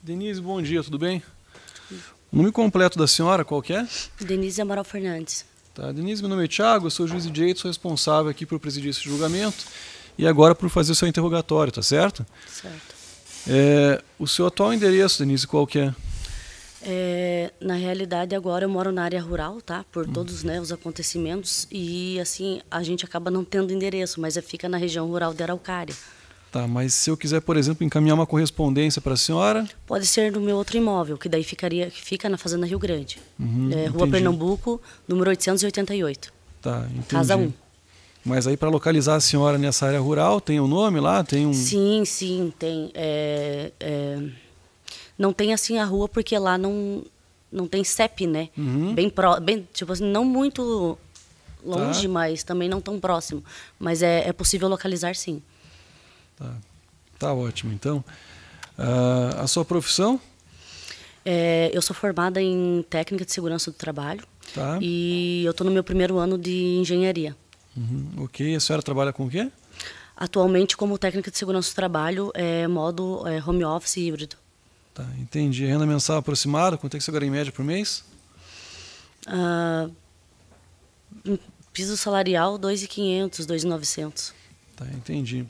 Denise, bom dia, tudo bem? O nome completo da senhora, qual que é? Denise Amaral Fernandes. Tá, Denise, meu nome é Tiago, eu sou juiz de direito, sou responsável aqui por presidir esse julgamento e agora por fazer o seu interrogatório, tá certo? Certo. É, o seu atual endereço, Denise, qual que é? É, na realidade, agora eu moro na área rural, tá? Por todos né, os acontecimentos. E, assim, a gente acaba não tendo endereço, mas é, fica na região rural de Araucária. Tá, mas se eu quiser, por exemplo, encaminhar uma correspondência para a senhora? Pode ser no meu outro imóvel, que daí ficaria, fica na Fazenda Rio Grande. Uhum, é, Rua Pernambuco, número 888. Tá, entendi. Casa 1. Mas aí para localizar a senhora nessa área rural, tem o um nome lá? Tem um... Sim, sim, tem. É, é... Não tem assim a rua porque lá não não tem CEP, né? Uhum. Bem, pro, bem tipo assim, não muito tá. longe, tá. mas também não tão próximo. Mas é, é possível localizar, sim. Tá, tá ótimo. Então, uh, a sua profissão? É, eu sou formada em técnica de segurança do trabalho tá. e eu estou no meu primeiro ano de engenharia. Uhum. Ok, a senhora trabalha com o quê? Atualmente como técnica de segurança do trabalho, é, modo é, home office híbrido. Tá, entendi. renda mensal aproximada, quanto é que você ganha em média por mês? Uh, piso salarial, 2.500, 2.900. Tá, entendi.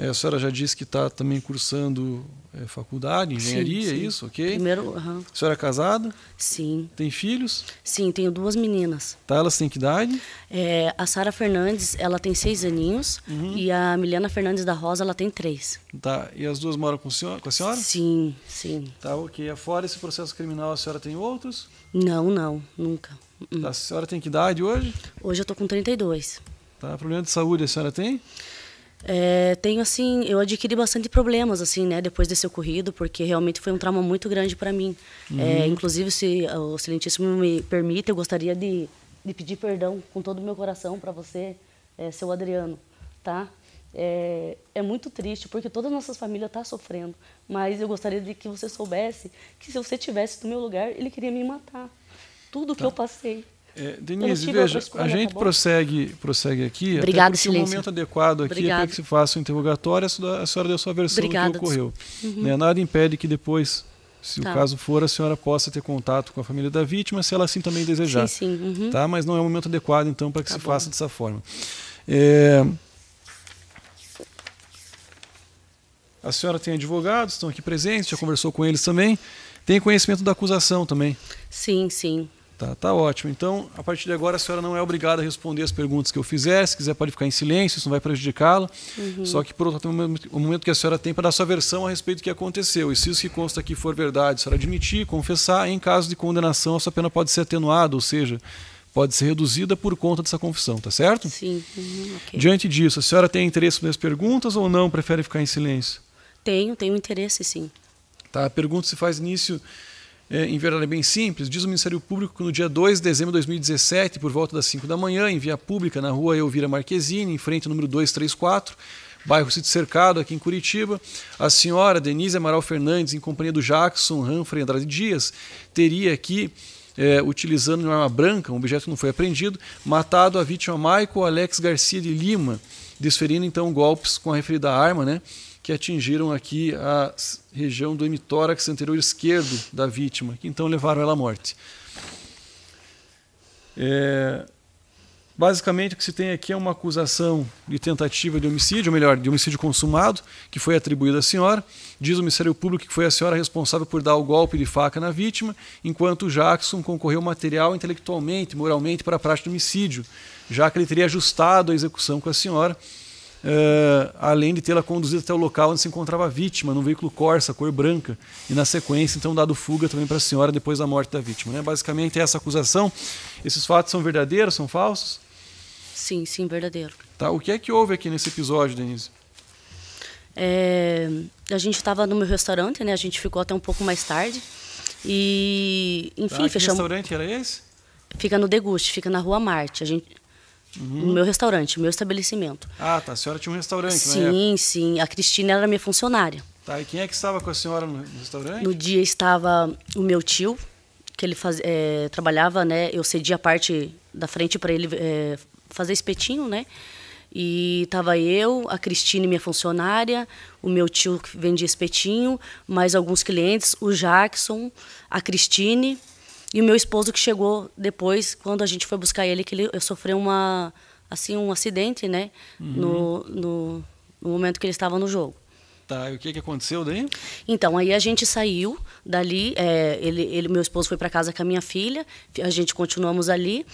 É, a senhora já disse que está também cursando é, faculdade, engenharia, sim, é sim. isso, ok? Primeiro, A senhora é casada? Sim. Tem filhos? Sim, tenho duas meninas. Tá, elas têm que idade? É, a Sara Fernandes, ela tem seis aninhos uhum. e a Milena Fernandes da Rosa, ela tem três. Tá, e as duas moram com, senhor, com a senhora? Sim, sim. Tá, ok. fora esse processo criminal, a senhora tem outros? Não, não, nunca. Tá, hum. a senhora tem que idade hoje? Hoje eu tô com 32. Tá, problema de saúde a senhora tem? Tem. É, tenho assim, eu adquiri bastante problemas assim, né, depois desse ocorrido, porque realmente foi um trauma muito grande para mim. É, uhum. É, inclusive, se ah, o excelentíssimo me permite, eu gostaria de, de pedir perdão com todo o meu coração para você, é, seu Adriano, tá? É, é, muito triste porque toda a nossa família está sofrendo, mas eu gostaria de que você soubesse que se você tivesse no meu lugar, ele queria me matar. Tudo tá. que eu passei. É, Denise, veja, a gente tá prossegue, prossegue aqui. Obrigada, até O momento adequado aqui Obrigada. é para que se faça o um interrogatório, a senhora deu a sua versão Obrigada. do que ocorreu. Uhum. Né, nada impede que depois, se tá. o caso for, a senhora possa ter contato com a família da vítima, se ela assim também desejar. Sim, sim. Uhum. Tá? Mas não é o momento adequado, então, para que tá se bom. faça dessa forma. É... A senhora tem advogados, estão aqui presentes, já conversou com eles também. Tem conhecimento da acusação também? Sim, sim. Tá, tá ótimo. Então, a partir de agora, a senhora não é obrigada a responder as perguntas que eu fizer. Se quiser, pode ficar em silêncio, isso não vai prejudicá-la. Uhum. Só que, por outro lado, o momento que a senhora tem para dar sua versão a respeito do que aconteceu. E se isso que consta aqui for verdade, a senhora admitir, confessar, em caso de condenação, a sua pena pode ser atenuada, ou seja, pode ser reduzida por conta dessa confissão, tá certo? Sim. Uhum, okay. Diante disso, a senhora tem interesse nas perguntas ou não? Prefere ficar em silêncio? Tenho, tenho interesse, sim. Tá, a pergunta se faz início é, em verdade é bem simples. Diz o Ministério Público que no dia 2 de dezembro de 2017, por volta das 5 da manhã, em via pública, na rua Elvira Marquezine, em frente ao número 234, bairro Sítio Cercado, aqui em Curitiba, a senhora Denise Amaral Fernandes, em companhia do Jackson Humphrey Andrade Dias, teria aqui, é, utilizando uma arma branca, um objeto que não foi apreendido, matado a vítima Michael Alex Garcia de Lima, desferindo então golpes com a referida arma, né? que atingiram aqui a região do hemitórax anterior esquerdo da vítima, que então levaram ela à morte. É, basicamente, o que se tem aqui é uma acusação de tentativa de homicídio, ou melhor, de homicídio consumado, que foi atribuída à senhora. Diz o Ministério Público que foi a senhora responsável por dar o golpe de faca na vítima, enquanto Jackson concorreu material, intelectualmente, moralmente, para a prática do homicídio, já que ele teria ajustado a execução com a senhora uh, além de tê-la conduzido até o local onde se encontrava a vítima, num veículo Corsa, cor branca, e na sequência, então, dado fuga também para a senhora depois da morte da vítima. Né? Basicamente, é essa acusação. Esses fatos são verdadeiros, são falsos? Sim, sim, verdadeiro. Tá, o que é que houve aqui nesse episódio, Denise? É, a gente estava no meu restaurante, né? A gente ficou até um pouco mais tarde. E, enfim, tá, fechamos. Que restaurante era esse? Fica no Deguste, fica na Rua Marte. A gente, Uhum. Meu restaurante, meu estabelecimento. Ah, tá. A senhora tinha um restaurante, né? Sim, sim. A Cristina era minha funcionária. Tá, e quem é que estava com a senhora no restaurante? No dia estava o meu tio, que ele faz, é, trabalhava, né? Eu cedia a parte da frente para ele é, fazer espetinho, né? E estava eu, a Cristina, minha funcionária, o meu tio que vendia espetinho, mais alguns clientes, o Jackson, a Cristine, e o meu esposo que chegou depois, quando a gente foi buscar ele, que ele, eu sofri uma, assim, um acidente, né? Uhum. No, no, no, momento que ele estava no jogo. Tá, e o que, que aconteceu daí? Então, aí a gente saiu dali, é, ele, ele, meu esposo foi para casa com a minha filha, a gente continuamos ali.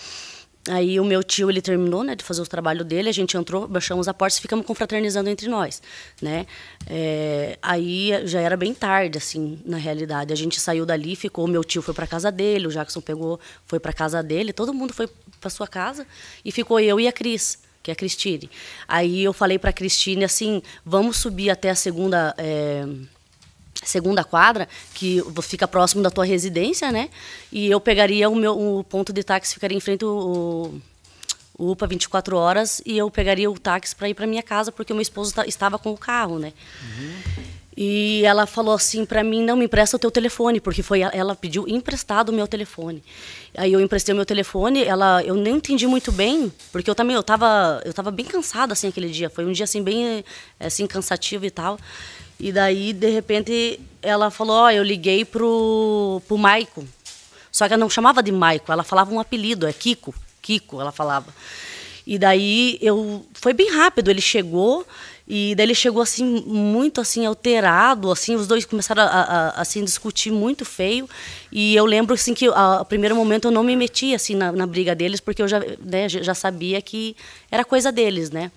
Aí o meu tio, ele terminou, né, de fazer o trabalho dele, a gente entrou, baixamos a porta e ficamos confraternizando entre nós, né? É, aí já era bem tarde, assim, na realidade. A gente saiu dali, ficou, o meu tio foi para casa dele, o Jackson pegou, foi para casa dele, todo mundo foi para sua casa e ficou eu e a Cris, que é a Cristine. Aí eu falei para a Cristine assim, vamos subir até a segunda... É, segunda quadra, que fica próximo da tua residência, né? E eu pegaria o meu o ponto de táxi, ficaria em frente ao o UPA 24 horas e eu pegaria o táxi para ir para minha casa porque o meu esposo estava com o carro, né? Uhum. E ela falou assim para mim, não me empresta o teu telefone, porque foi ela pediu emprestado o meu telefone. Aí eu emprestei o meu telefone, ela eu nem entendi muito bem, porque eu também eu eu tava bem cansada assim aquele dia, foi um dia assim bem eh, assim cansativo e tal. E daí, de repente, ela falou, ó, oh, eu liguei pro, pro Maico. Só que ela não chamava de Maico, ela falava um apelido, é Kiko. Kiko, ela falava. E daí eu foi bem rápido, ele chegou e daí ele chegou assim muito assim alterado, assim os dois começaram a, a, a assim discutir muito feio e eu lembro assim que a, a primeiro momento eu não me meti assim na, na briga deles porque eu já né, já sabia que era coisa deles, né?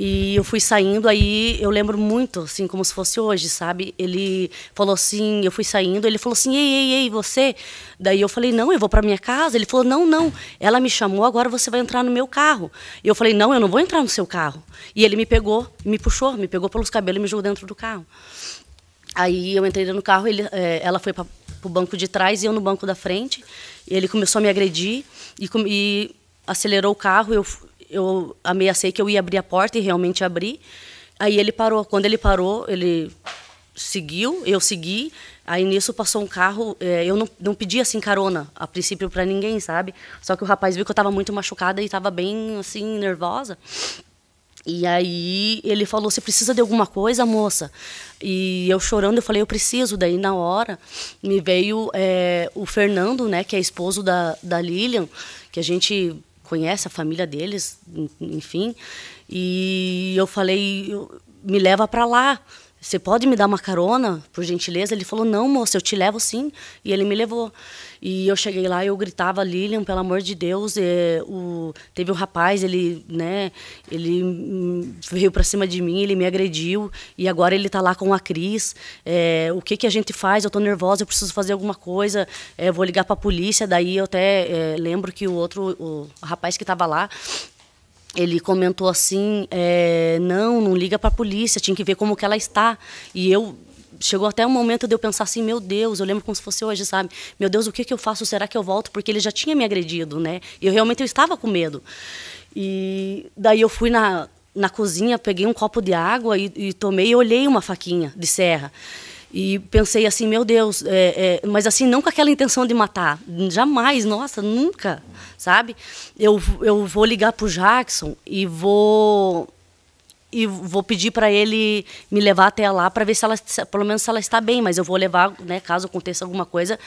E eu fui saindo, aí eu lembro muito, assim, como se fosse hoje, sabe? Ele falou assim, eu fui saindo, ele falou assim, ei, ei, ei, você? Daí eu falei, não, eu vou para minha casa. Ele falou, não, não, ela me chamou, agora você vai entrar no meu carro. E eu falei, não, eu não vou entrar no seu carro. E ele me pegou, me puxou, me pegou pelos cabelos e me jogou dentro do carro. Aí eu entrei no carro, ele, é, ela foi para o banco de trás e eu no banco da frente. Ele começou a me agredir e, e acelerou o carro, eu eu ameacei que eu ia abrir a porta e realmente abri. Aí ele parou. Quando ele parou, ele seguiu, eu segui. Aí nisso passou um carro. É, eu não, não pedi assim carona, a princípio, para ninguém, sabe? Só que o rapaz viu que eu estava muito machucada e estava bem, assim, nervosa. E aí ele falou: Você precisa de alguma coisa, moça? E eu chorando, eu falei: Eu preciso. Daí, na hora, me veio é, o Fernando, né, que é esposo da, da Lilian, que a gente conhece a família deles, enfim. E eu falei, me leva para lá, você pode me dar uma carona, por gentileza? Ele falou: Não, moça, eu te levo sim. E ele me levou. E eu cheguei lá e eu gritava: Lilian, pelo amor de Deus. E, é, o, teve um rapaz, ele, né, ele veio para cima de mim, ele me agrediu. E agora ele está lá com a Cris. É, o que, que a gente faz? Eu estou nervosa, eu preciso fazer alguma coisa. É, vou ligar para a polícia. Daí eu até é, lembro que o outro, o rapaz que estava lá, ele comentou assim, é, não, não liga para a polícia, tinha que ver como que ela está. E eu chegou até um momento de eu pensar assim, meu Deus, eu lembro como se fosse hoje, sabe? Meu Deus, o que que eu faço? Será que eu volto? Porque ele já tinha me agredido, né? E Eu realmente eu estava com medo. E daí eu fui na na cozinha, peguei um copo de água e, e tomei e olhei uma faquinha de serra. E pensei assim, meu Deus, é, é, mas assim, não com aquela intenção de matar, jamais, nossa, nunca, sabe? Eu, eu vou ligar para o Jackson e vou e vou pedir para ele me levar até lá para ver se ela, pelo menos se ela está bem, mas eu vou levar, né, caso aconteça alguma coisa,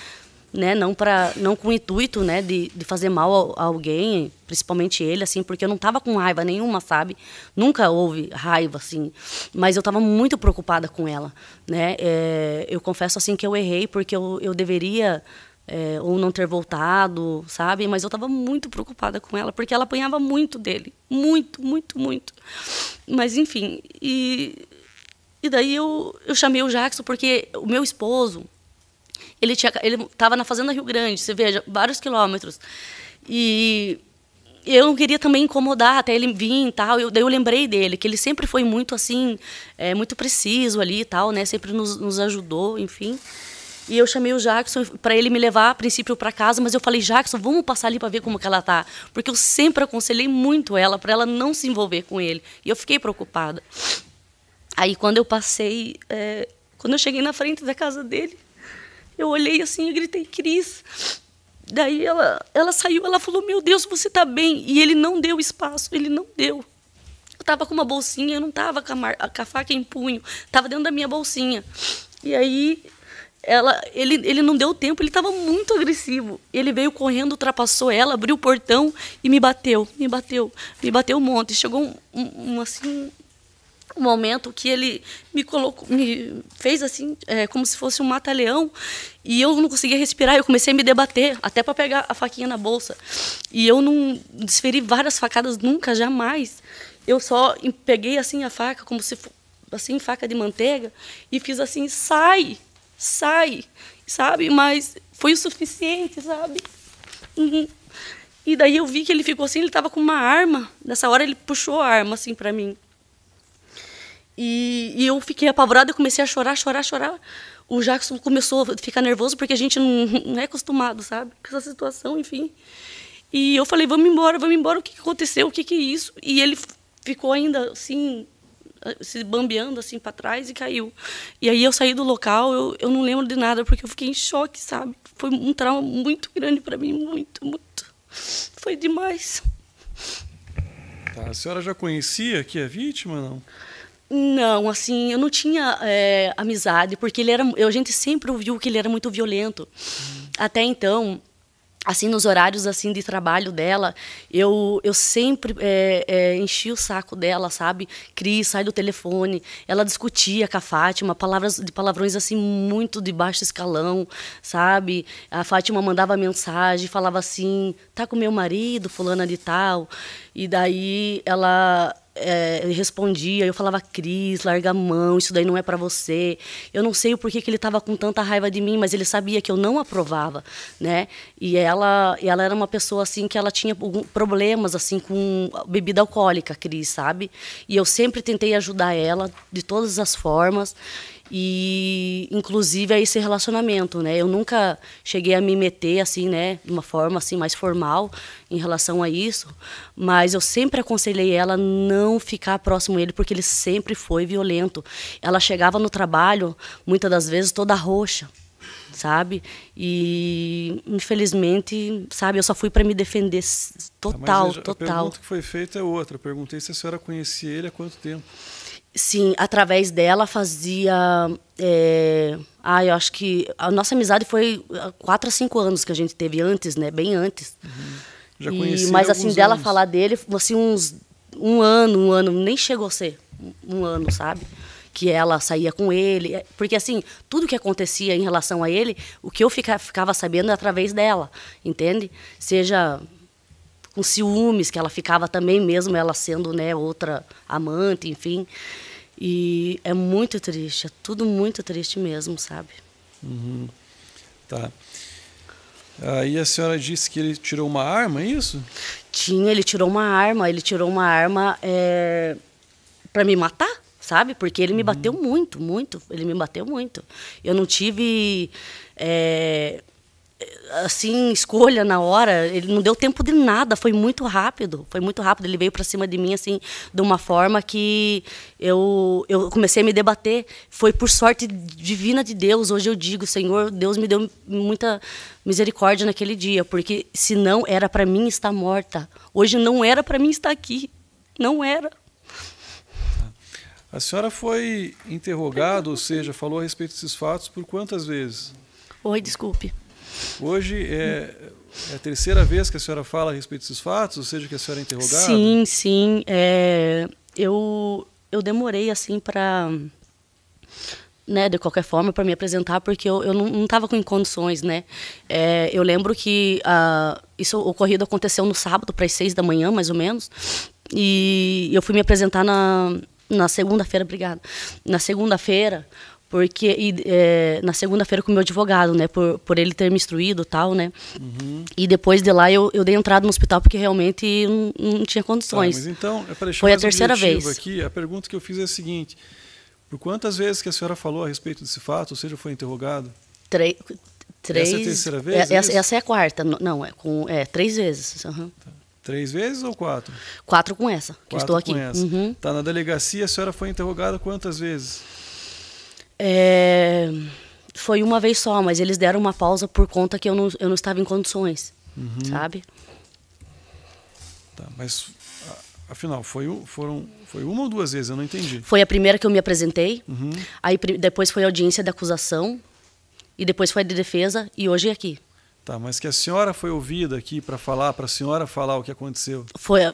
né? Não para não com o intuito, né, de, de fazer mal a, a alguém, principalmente ele, assim, porque eu não estava com raiva nenhuma, sabe? Nunca houve raiva, assim, mas eu estava muito preocupada com ela, né? É, eu confesso assim que eu errei porque eu, eu deveria é, ou não ter voltado, sabe? Mas eu estava muito preocupada com ela porque ela apanhava muito dele, muito, muito, muito. Mas enfim, e e daí eu, eu chamei o Jackson porque o meu esposo ele tinha, ele estava na fazenda Rio Grande, você veja, vários quilômetros. E eu não queria também incomodar até ele vir e tal. Eu, daí eu lembrei dele, que ele sempre foi muito assim, é, muito preciso ali e tal, né? Sempre nos, nos ajudou, enfim. E eu chamei o Jackson para ele me levar a princípio para casa, mas eu falei, Jackson, vamos passar ali para ver como que ela tá, porque eu sempre aconselhei muito ela para ela não se envolver com ele. E eu fiquei preocupada. Aí quando eu passei, é, quando eu cheguei na frente da casa dele, eu olhei assim e gritei, Cris. Daí ela, ela saiu, ela falou, meu Deus, você está bem. E ele não deu espaço, ele não deu. Eu estava com uma bolsinha, eu não estava com a, com a faca em punho, tava dentro da minha bolsinha. E aí ela, ele, ele não deu tempo, ele estava muito agressivo. Ele veio correndo, ultrapassou ela, abriu o portão e me bateu, me bateu, me bateu um monte. Chegou um, um, um assim, um momento que ele me colocou, me fez assim, é, como se fosse um mata-leão, e eu não conseguia respirar, eu comecei a me debater, até para pegar a faquinha na bolsa. E eu não desferi várias facadas nunca, jamais. Eu só peguei assim a faca, como se assim, faca de manteiga, e fiz assim, sai, sai, sabe? Mas foi o suficiente, sabe? Uhum. E daí eu vi que ele ficou assim, ele estava com uma arma. Nessa hora ele puxou a arma assim para mim. E, e, eu fiquei apavorada, comecei a chorar, chorar, chorar. O Jackson começou a ficar nervoso porque a gente não, não é acostumado, sabe? Com essa situação, enfim. E eu falei, vamos embora, vamos embora, o que aconteceu, o que, que é isso? E ele ficou ainda assim, ah, se bambeando assim para trás e caiu. E aí eu saí do local, eu, eu não lembro de nada, porque eu fiquei em choque, sabe? Foi um trauma muito grande para mim, muito, muito. Foi demais. Tá, a senhora já conhecia que é vítima, não? Não, assim, eu não tinha é, amizade, porque ele era. Eu, a gente sempre ouviu que ele era muito violento. Hum. Até então, assim, nos horários assim de trabalho dela, eu, eu sempre é, é, enchi o saco dela, sabe? Cris, sai do telefone. Ela discutia com a Fátima, palavras de palavrões assim, muito de baixo escalão, sabe? A Fátima mandava mensagem, falava assim: tá com meu marido, fulana de tal. E daí ela é, respondia, eu falava, Cris, larga a mão, isso daí não é para você. Eu não sei o porquê que ele estava com tanta raiva de mim, mas ele sabia que eu não aprovava, né? E ela, ela era uma pessoa, assim, que ela tinha problemas, assim, com bebida alcoólica, Cris, sabe? E eu sempre tentei ajudar ela de todas as formas e inclusive a é esse relacionamento, né? Eu nunca cheguei a me meter assim, né, de uma forma assim mais formal em relação a isso, mas eu sempre aconselhei ela não ficar próximo dele porque ele sempre foi violento. Ela chegava no trabalho muitas das vezes toda roxa, sabe? E infelizmente, sabe, eu só fui para me defender tá, total, ah, mas a, total. A pergunta que foi feita é outra. perguntei se a senhora conhecia ele há quanto tempo sim, através dela fazia. É, ah, eu acho que a nossa amizade foi quatro a cinco anos que a gente teve antes, né? Bem antes. Uhum. Já conheci. mas assim anos. dela falar dele, assim uns um ano, um ano nem chegou a ser um ano, sabe? Que ela saía com ele, é, porque assim tudo que acontecia em relação a ele, o que eu fica, ficava sabendo é através dela, entende? Seja com ciúmes, que ela ficava também mesmo, ela sendo né, outra amante, enfim. E é muito triste, é tudo muito triste mesmo, sabe? Uhum. Tá. Aí a senhora disse que ele tirou uma arma, é isso? Tinha, ele tirou uma arma, ele tirou uma arma é, para me matar, sabe? Porque ele me bateu uhum. muito, muito, ele me bateu muito. Eu não tive é, assim, escolha na hora. Ele não deu tempo de nada, foi muito rápido. Foi muito rápido. Ele veio para cima de mim, assim, de uma forma que eu, eu comecei a me debater. Foi por sorte divina de Deus. Hoje eu digo, Senhor, Deus me deu muita misericórdia naquele dia, porque senão era para mim estar morta. Hoje não era para mim estar aqui. Não era. A senhora foi interrogada, ou seja, falou a respeito desses fatos por quantas vezes? Oi, desculpe. Hoje é, é, a terceira vez que a senhora fala a respeito desses fatos, ou seja, que a senhora é interrogada? Sim, sim. É, eu, eu demorei assim para. Né, de qualquer forma, para me apresentar, porque eu, eu não estava com condições, né? É, eu lembro que a, ah, isso ocorrido aconteceu no sábado, para as seis da manhã, mais ou menos, e eu fui me apresentar na, na segunda-feira, obrigada. Na segunda-feira, porque e, é, na segunda-feira com o meu advogado, né, por, por ele ter me instruído tal, né, uhum. e depois de lá eu, eu dei entrada no hospital porque realmente não, não tinha condições. Tá, mas então, para foi a terceira vez. Aqui, a pergunta que eu fiz é a seguinte: por quantas vezes que a senhora falou a respeito desse fato, ou seja, foi interrogado? Três. Três, essa é a terceira vez? É, é essa, essa, é a quarta. Não, é, com, é três vezes. Uhum. Três vezes ou quatro? Quatro com essa, que quatro estou aqui. Com essa. Uhum. Tá na delegacia, a senhora foi interrogada quantas vezes? É, foi uma vez só, mas eles deram uma pausa por conta que eu não, eu não estava em condições, uhum. sabe? Tá, mas afinal, foi, foram, foi uma ou duas vezes? Eu não entendi. Foi a primeira que eu me apresentei, uhum. aí depois foi a audiência da acusação, e depois foi de defesa, e hoje é aqui. Tá, mas que a senhora foi ouvida aqui para falar, para a senhora falar o que aconteceu? Foi, uh,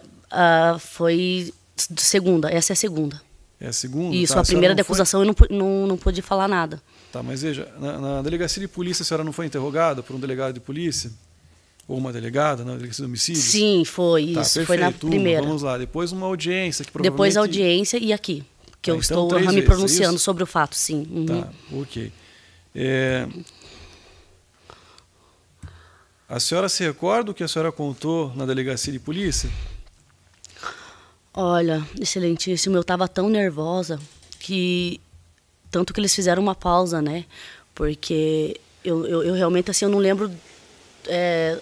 foi segunda, essa é a segunda. É a segunda? Isso, tá, a primeira a acusação eu não, não, não pude falar nada. Tá, mas veja, na, na, delegacia de polícia a senhora não foi interrogada por um delegado de polícia? Ou uma delegada na delegacia de homicídios? Sim, foi tá, isso. Perfeito, foi na primeira. Vamos lá, depois uma audiência que provavelmente... Depois a audiência e aqui, que tá, eu então, estou me pronunciando vezes, é sobre o fato, sim. Uhum. Tá, ok. É... A senhora se recorda o que a senhora contou na delegacia de polícia? Olha, excelentíssimo, eu estava tão nervosa que tanto que eles fizeram uma pausa, né? Porque eu, eu, eu realmente assim eu não lembro é,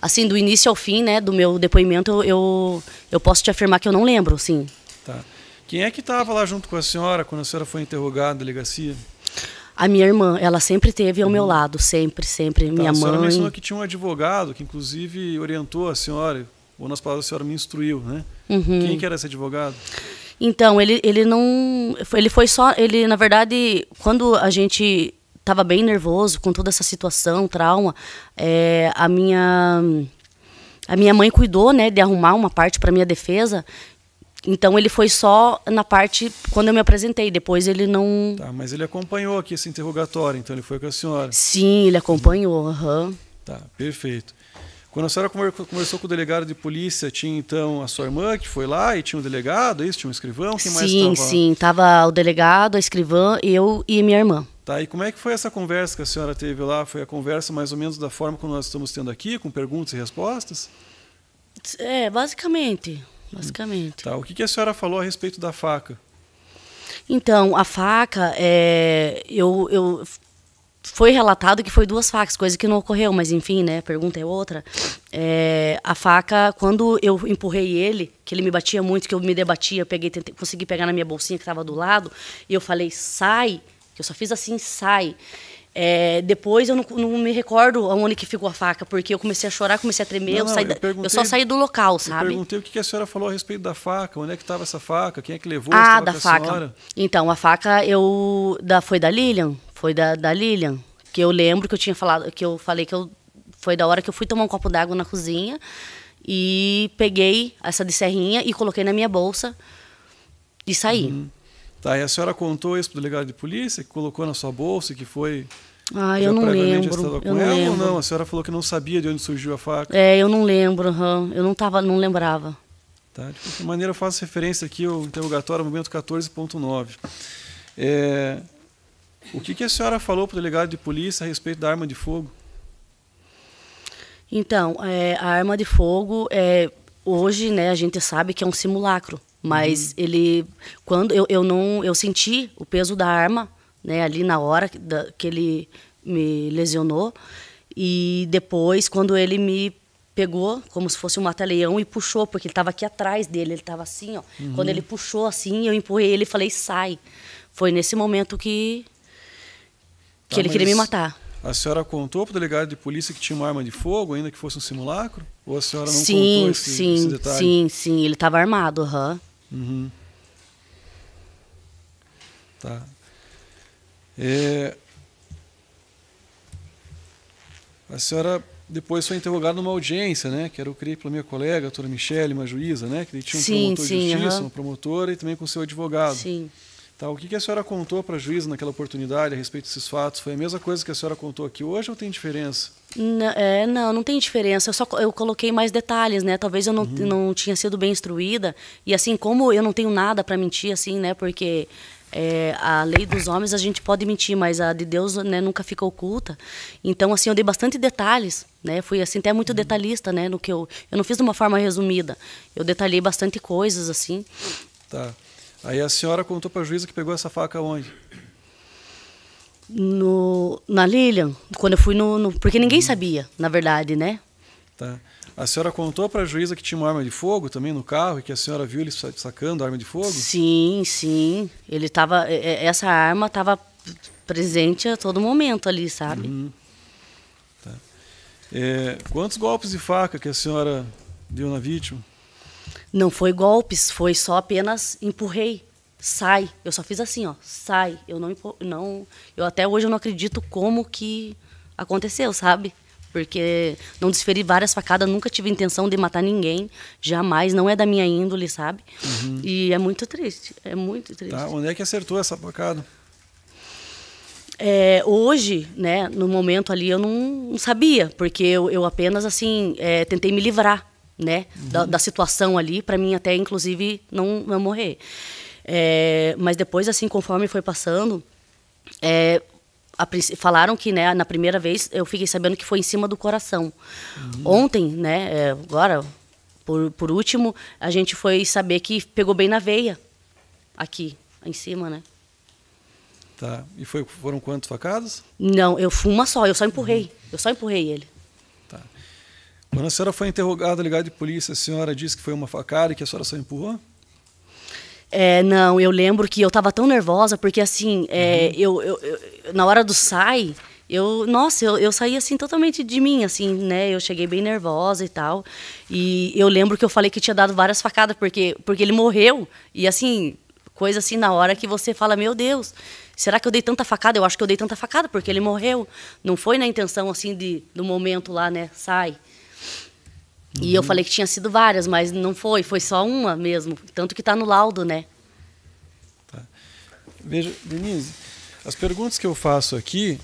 assim do início ao fim, né? Do meu depoimento eu eu posso te afirmar que eu não lembro, sim. Tá. Quem é que estava lá junto com a senhora quando a senhora foi interrogada, na delegacia? A minha irmã, ela sempre teve ao uhum. meu lado, sempre, sempre. Tá, minha a senhora mãe. mencionou que tinha um advogado que inclusive orientou a senhora ou nas palavras que a senhora me instruiu, né? Uhum. Quem que era esse advogado? Então, ele, ele não. Ele foi só. Ele, na verdade, quando a gente estava bem nervoso com toda essa situação, trauma, é, a minha. A minha mãe cuidou, né, de arrumar uma parte para minha defesa. Então ele foi só na parte quando eu me apresentei, depois ele não. Tá, mas ele acompanhou aqui esse interrogatório, então ele foi com a senhora. Sim, ele acompanhou, Uhum. Tá, perfeito. Quando a senhora conversou com o delegado de polícia, tinha então a sua irmã que foi lá e tinha um delegado, é isso? Tinha um escrivão? Quem mais sim, tava? sim. estava o delegado, a escrivã, eu e minha irmã. Tá, e como é que foi essa conversa que a senhora teve lá? Foi a conversa mais ou menos da forma como nós estamos tendo aqui, com perguntas e respostas? É, basicamente. Basicamente. Tá, o que, que a senhora falou a respeito da faca? Então, a faca, é, eu, eu foi relatado que foi duas facas, coisa que não ocorreu, mas enfim, né? A pergunta é outra. É, a faca, quando eu empurrei ele, que ele me batia muito, que eu me debatia, eu peguei, tentei, consegui pegar na minha bolsinha que estava do lado, e eu falei, sai, que eu só fiz assim, sai. É, depois eu não, não, me recordo aonde que ficou a faca, porque eu comecei a chorar, comecei a tremer, não, eu, saí, eu, eu, só saí do local, sabe? Eu perguntei o que a senhora falou a respeito da faca, onde é que estava essa faca, quem é que levou? Ah, da faca. Senhora? Então, a faca eu da, foi da Lilian, foi da, da Lilian, que eu lembro que eu tinha falado, que eu falei que eu foi da hora que eu fui tomar um copo d'água na cozinha e peguei essa de serrinha e coloquei na minha bolsa e saí. Uhum. Tá, e a senhora contou isso pro delegado de polícia, que colocou na sua bolsa, que foi ah, eu não lembro. Eu não ela, lembro. não? A senhora falou que não sabia de onde surgiu a faca. É, eu não lembro, uhum. eu não tava, não lembrava. Tá, de qualquer maneira, eu faço referência aqui ao interrogatório momento 14.9. É, o que, que a senhora falou para o delegado de polícia a respeito da arma de fogo? Então, é, a arma de fogo, é, hoje né, a gente sabe que é um simulacro, mas uhum. ele, quando eu, eu não, eu senti o peso da arma né, ali na hora que, da, que ele me lesionou e depois quando ele me pegou como se fosse um mata-leão e puxou, porque ele estava aqui atrás dele, ele estava assim, ó. Uhum. Quando ele puxou assim, eu empurrei ele e falei, sai. Foi nesse momento que Tá, que ele tá, queria me matar. A senhora contou para o delegado de polícia que tinha uma arma de fogo, ainda que fosse um simulacro? Ou a senhora não sim, contou esse, sim, esse detalhe? Sim, sim, ele estava armado, aham. Uhum. uhum. Tá. É... A senhora depois foi interrogada numa audiência, né? Que era o CRI pela minha colega, a doutora Michele, uma juíza, né? Que tinha um sim, promotor sim, de justiça, uhum. uma promotora e também com seu advogado. Sim. Tá, o que, a senhora contou para a juíza naquela oportunidade a respeito desses fatos? Foi a mesma coisa que a senhora contou aqui hoje ou tem diferença? Não, é, não, não tem diferença. Eu só eu coloquei mais detalhes, né? Talvez eu não, uhum. não tinha sido bem instruída. E assim, como eu não tenho nada para mentir, assim, né? Porque é, a lei dos homens a gente pode mentir, mas a de Deus né, nunca fica oculta. Então, assim, eu dei bastante detalhes, né? Fui, assim, até muito uhum. detalhista, né? No que eu... Eu não fiz de uma forma resumida. Eu detalhei bastante coisas, assim. Tá. Aí a senhora contou para a juíza que pegou essa faca onde? No, na Lilian, quando eu fui no, no Porque ninguém uhum. sabia, na verdade, né? Tá. A senhora contou para a juíza que tinha uma arma de fogo também no carro e que a senhora viu ele sacando a arma de fogo? Sim, sim. Ele tava, é, é, essa arma estava presente a todo momento ali, sabe? Uhum. Tá. É, quantos golpes de faca que a senhora deu na vítima? Não foi golpes, foi só apenas empurrei. Sai. Eu só fiz assim, ó. Sai. Eu não não, eu até hoje eu não acredito como que aconteceu, sabe? Porque não desferi várias facadas, nunca tive intenção de matar ninguém, jamais, não é da minha índole, sabe? Uhum. E é muito triste, é muito triste. Tá, onde é que acertou essa facada? É, hoje, né, no momento ali, eu não, não sabia, porque eu, eu apenas, assim, é, tentei me livrar né? Uhum. Da, da, situação ali, para mim até inclusive não, não morrer. É, mas depois, assim, conforme foi passando, é, a, falaram que né, na primeira vez eu fiquei sabendo que foi em cima do coração. Uhum. Ontem, né? É, agora, por, por último, a gente foi saber que pegou bem na veia, aqui, em cima, né? Tá. E foi, foram quantos facadas? Não, eu fui uma só, eu só empurrei. Uhum. Eu só empurrei ele. Quando a senhora foi interrogada, ligada de polícia, a senhora disse que foi uma facada e que a senhora só empurrou? É, não, eu lembro que eu estava tão nervosa, porque assim, é, uhum. eu, eu, eu, na hora do sai, eu, nossa, eu, eu saí assim totalmente de mim, assim, né? Eu cheguei bem nervosa e tal. E eu lembro que eu falei que tinha dado várias facadas, porque, porque ele morreu. E assim, coisa assim, na hora que você fala, meu Deus, será que eu dei tanta facada? Eu acho que eu dei tanta facada, porque ele morreu. Não foi na intenção, assim, de, do momento lá, né? Sai. Uhum. E eu falei que tinha sido várias, mas não foi, foi só uma mesmo. Tanto que está no laudo, né? Tá. Veja, Denise, as perguntas que eu faço aqui,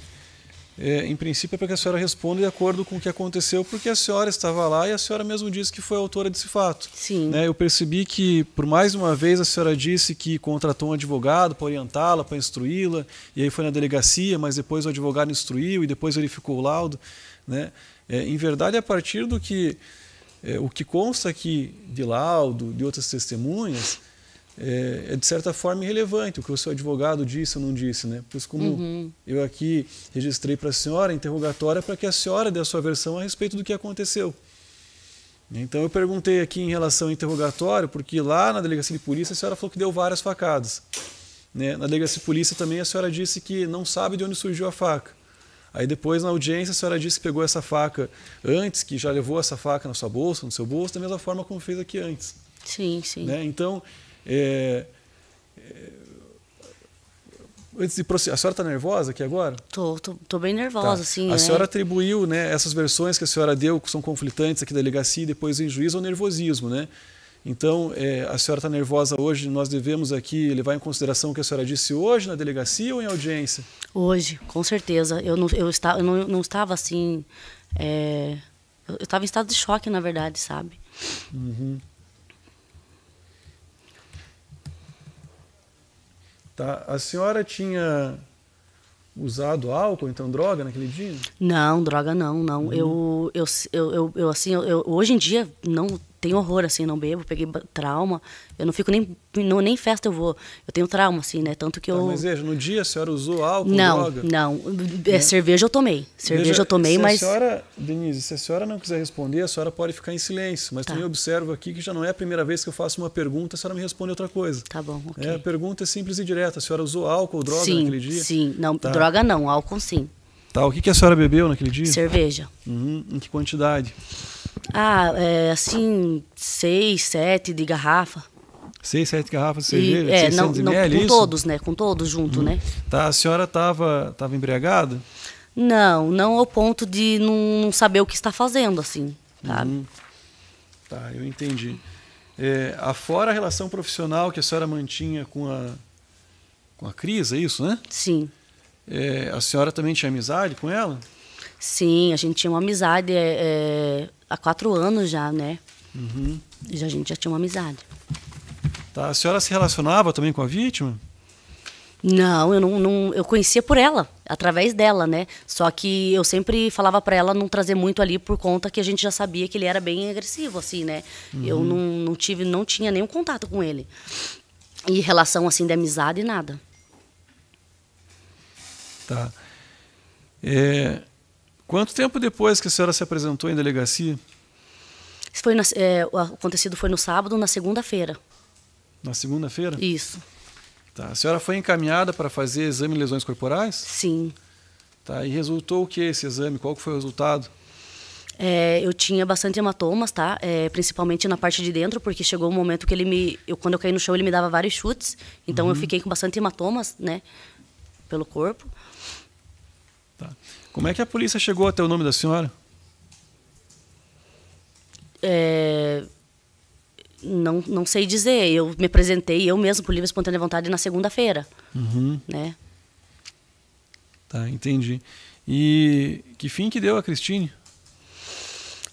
é, em princípio, é para que a senhora responda de acordo com o que aconteceu, porque a senhora estava lá e a senhora mesmo disse que foi autora desse fato. Sim. Né? Eu percebi que, por mais uma vez, a senhora disse que contratou um advogado para orientá-la, para instruí-la, e aí foi na delegacia, mas depois o advogado instruiu e depois verificou o laudo. Né? É, em verdade, a partir do que é, o que consta aqui de laudo, de outras testemunhas, é, é, de certa forma irrelevante o que o seu advogado disse ou não disse, né? Por isso, como uhum. eu aqui registrei para a senhora a interrogatória para que a senhora dê a sua versão a respeito do que aconteceu. Então eu perguntei aqui em relação ao interrogatório, porque lá na delegacia de polícia a senhora falou que deu várias facadas. Né? Na delegacia de polícia também a senhora disse que não sabe de onde surgiu a faca. Aí depois, na audiência, a senhora disse que pegou essa faca antes, que já levou essa faca na sua bolsa, no seu bolso, da mesma forma como fez aqui antes. Sim, sim. Né? Então, é, é, antes de proceder, a senhora está nervosa aqui agora? Tô, tô, tô bem nervosa, tá. sim. A né? senhora atribuiu, né, essas versões que a senhora deu, que são conflitantes aqui da delegacia e depois em juízo, ao nervosismo, né? Então, é, a senhora está nervosa hoje, nós devemos aqui levar em consideração o que a senhora disse hoje na delegacia ou em audiência? Hoje, com certeza. Eu não, eu está, eu não, eu não estava assim. É, eu estava em estado de choque, na verdade, sabe? Uhum. Tá. A senhora tinha usado álcool, então droga naquele dia? Não, droga não, não. Uhum. Eu, eu, eu, eu, assim, eu, eu, hoje em dia não tenho horror, assim, não bebo, peguei trauma. Eu não fico nem. Não, nem festa eu vou. Eu tenho trauma, assim, né? Tanto que tá, eu. Mas veja, no dia a senhora usou álcool? Não, droga? não. É. Né? Cerveja eu tomei. Cerveja veja, eu tomei, se mas. A senhora, Denise, se a senhora não quiser responder, a senhora pode ficar em silêncio. Mas tá. também observo aqui que já não é a primeira vez que eu faço uma pergunta, a senhora me responde outra coisa. Tá bom, ok. É, a pergunta é simples e direta. A senhora usou álcool, ou droga sim, naquele dia? Sim, não, tá. droga não, álcool sim. Tá, o que, que a senhora bebeu naquele dia? Cerveja. Uhum, em que quantidade? Ah, é, assim, seis, sete de garrafa. Seis, sete garrafas de cerveja, é, 600 não, não, ml, com é isso? todos, né? Com todos junto, hum. né? Tá, a senhora estava tava embriagada? Não, não ao ponto de não saber o que está fazendo, assim, sabe? Uhum. Tá, eu entendi. É, afora a relação profissional que a senhora mantinha com a, com a Cris, é isso, né? Sim. É, a senhora também tinha amizade com ela? Sim, a gente tinha uma amizade é, é, há quatro anos já, né? Uhum. Já, a gente já tinha uma amizade. Tá. A senhora se relacionava também com a vítima? Não, eu não, não, eu conhecia por ela, através dela, né? Só que eu sempre falava para ela não trazer muito ali por conta que a gente já sabia que ele era bem agressivo assim, né? Uhum. Eu não, não tive, não tinha nenhum contato com ele. E relação assim de amizade nada. Tá. É, Quanto tempo depois que a senhora se apresentou em delegacia? Foi na, é, o acontecido foi no sábado, na segunda-feira. Na segunda-feira? Isso. Tá. A senhora foi encaminhada para fazer exame de lesões corporais? Sim. Tá. E resultou o que esse exame? Qual foi o resultado? É, eu tinha bastante hematomas, tá? É, principalmente na parte de dentro, porque chegou um momento que ele me, eu, quando eu caí no chão, ele me dava vários chutes. Então uhum. eu fiquei com bastante hematomas, né, pelo corpo. Tá. Como é que a polícia chegou até o nome da senhora? É... Não, não sei dizer. Eu me apresentei eu mesmo por livre espontânea vontade na segunda-feira. Uhum. Né? Tá, entendi. E que fim que deu a Cristine?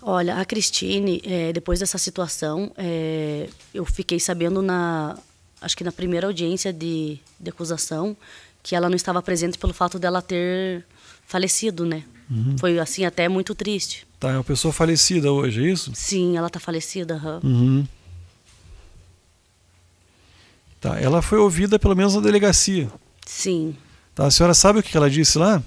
Olha, a Cristine, é, depois dessa situação, é, eu fiquei sabendo na, acho que na primeira audiência de, de acusação, que ela não estava presente pelo fato dela ter falecido, né? Uhum. Foi assim até muito triste. Tá, é uma pessoa falecida hoje, é isso? Sim, ela tá falecida. Uhum. uhum. Tá, ela foi ouvida pelo menos na delegacia. Sim. Tá, a senhora sabe o que ela disse lá?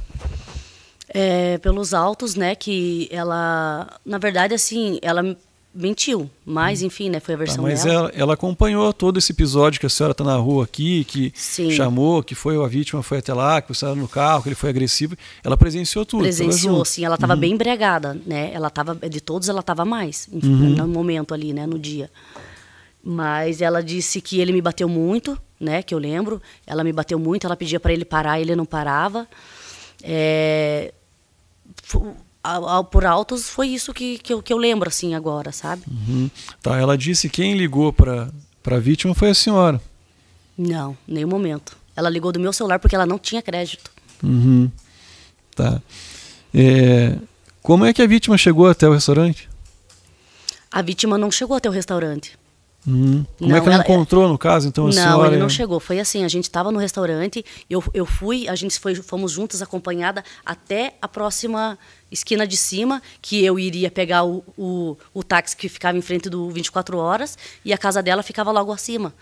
É, pelos autos, né, que ela, na verdade, assim, ela mentiu, mas hum. enfim, né, foi a tá, versão tá, mas dela. Mas ela, ela, acompanhou todo esse episódio que a senhora está na rua aqui, que Sim. chamou, que foi a vítima, foi até lá, que você estava no carro, que ele foi agressivo. Ela presenciou tudo. Presenciou, sim. Ela estava uhum. bem embriagada, né? Ela estava de todos, ela estava mais, enfim, uhum. no momento ali, né, no dia. Mas ela disse que ele me bateu muito, né, que eu lembro. Ela me bateu muito, ela pedia para ele parar, ele não parava. É por altos foi isso que, que eu, que, eu, lembro assim agora, sabe? Uhum. Tá, ela disse quem ligou para a vítima foi a senhora. Não, nenhum momento. Ela ligou do meu celular porque ela não tinha crédito. Uhum. Tá. É, como é que a vítima chegou até o restaurante? A vítima não chegou até o restaurante. Uhum. Como é não, é que ela, ela, é- encontrou, no caso, então, a não, senhora? Não, ele não chegou. Foi assim, a gente estava no restaurante, eu, eu fui, a gente foi, fomos juntas, acompanhada, até a próxima esquina de cima, que eu iria pegar o, o, o táxi que ficava em frente do 24 Horas, e a casa dela ficava logo acima.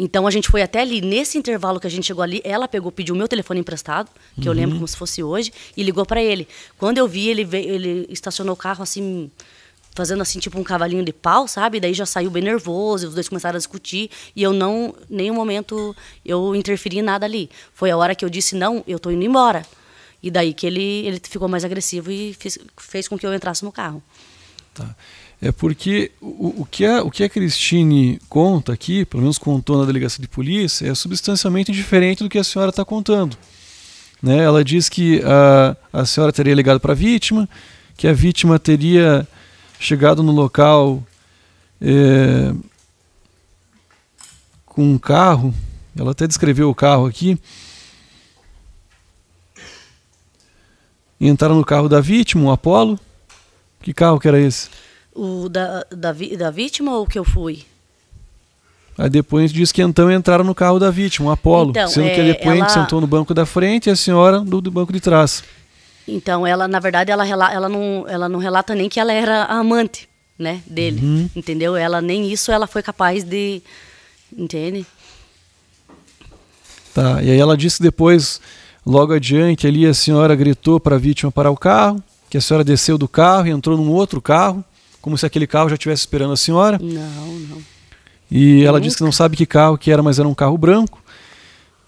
Então a gente foi até ali, nesse intervalo que a gente chegou ali, ela pegou, pediu meu telefone emprestado, que uhum. eu lembro uhum. como se fosse hoje, e ligou para ele. Quando eu vi, ele veio, ele estacionou o carro assim fazendo assim, tipo um cavalinho de pau, sabe? Daí já saiu bem nervoso, os dois começaram a discutir e eu não, nenhum momento eu interferi em nada ali. Foi a hora que eu disse, não, eu tô indo embora. E daí que ele, ele ficou mais agressivo e fez, fez com que eu entrasse no carro. Tá. É porque o, o, que a, o que a Cristine conta aqui, pelo menos contou na delegacia de polícia, é substancialmente diferente do que a senhora está contando. Né? Ela diz que a, a senhora teria ligado para a vítima, que a vítima teria chegado no local é, com um carro, ela até descreveu o carro aqui, entraram no carro da vítima, o Apolo. Que carro que era esse? O da, da, da vítima ou o que eu fui? Aí depois diz que então entraram no carro da vítima, o Apolo, então, sendo é, que a depoente ela... sentou no banco da frente e a senhora no banco de trás. Então ela, na verdade, ela, ela, não, ela não relata nem que ela era a amante, né, dele, uhum. entendeu? Ela nem isso ela foi capaz de, entende? Tá. E aí ela disse depois, logo adiante, ali a senhora gritou para a vítima parar o carro, que a senhora desceu do carro e entrou num outro carro, como se aquele carro já estivesse esperando a senhora. Não, não. E ela Nunca. disse que não sabe que carro que era, mas era um carro branco.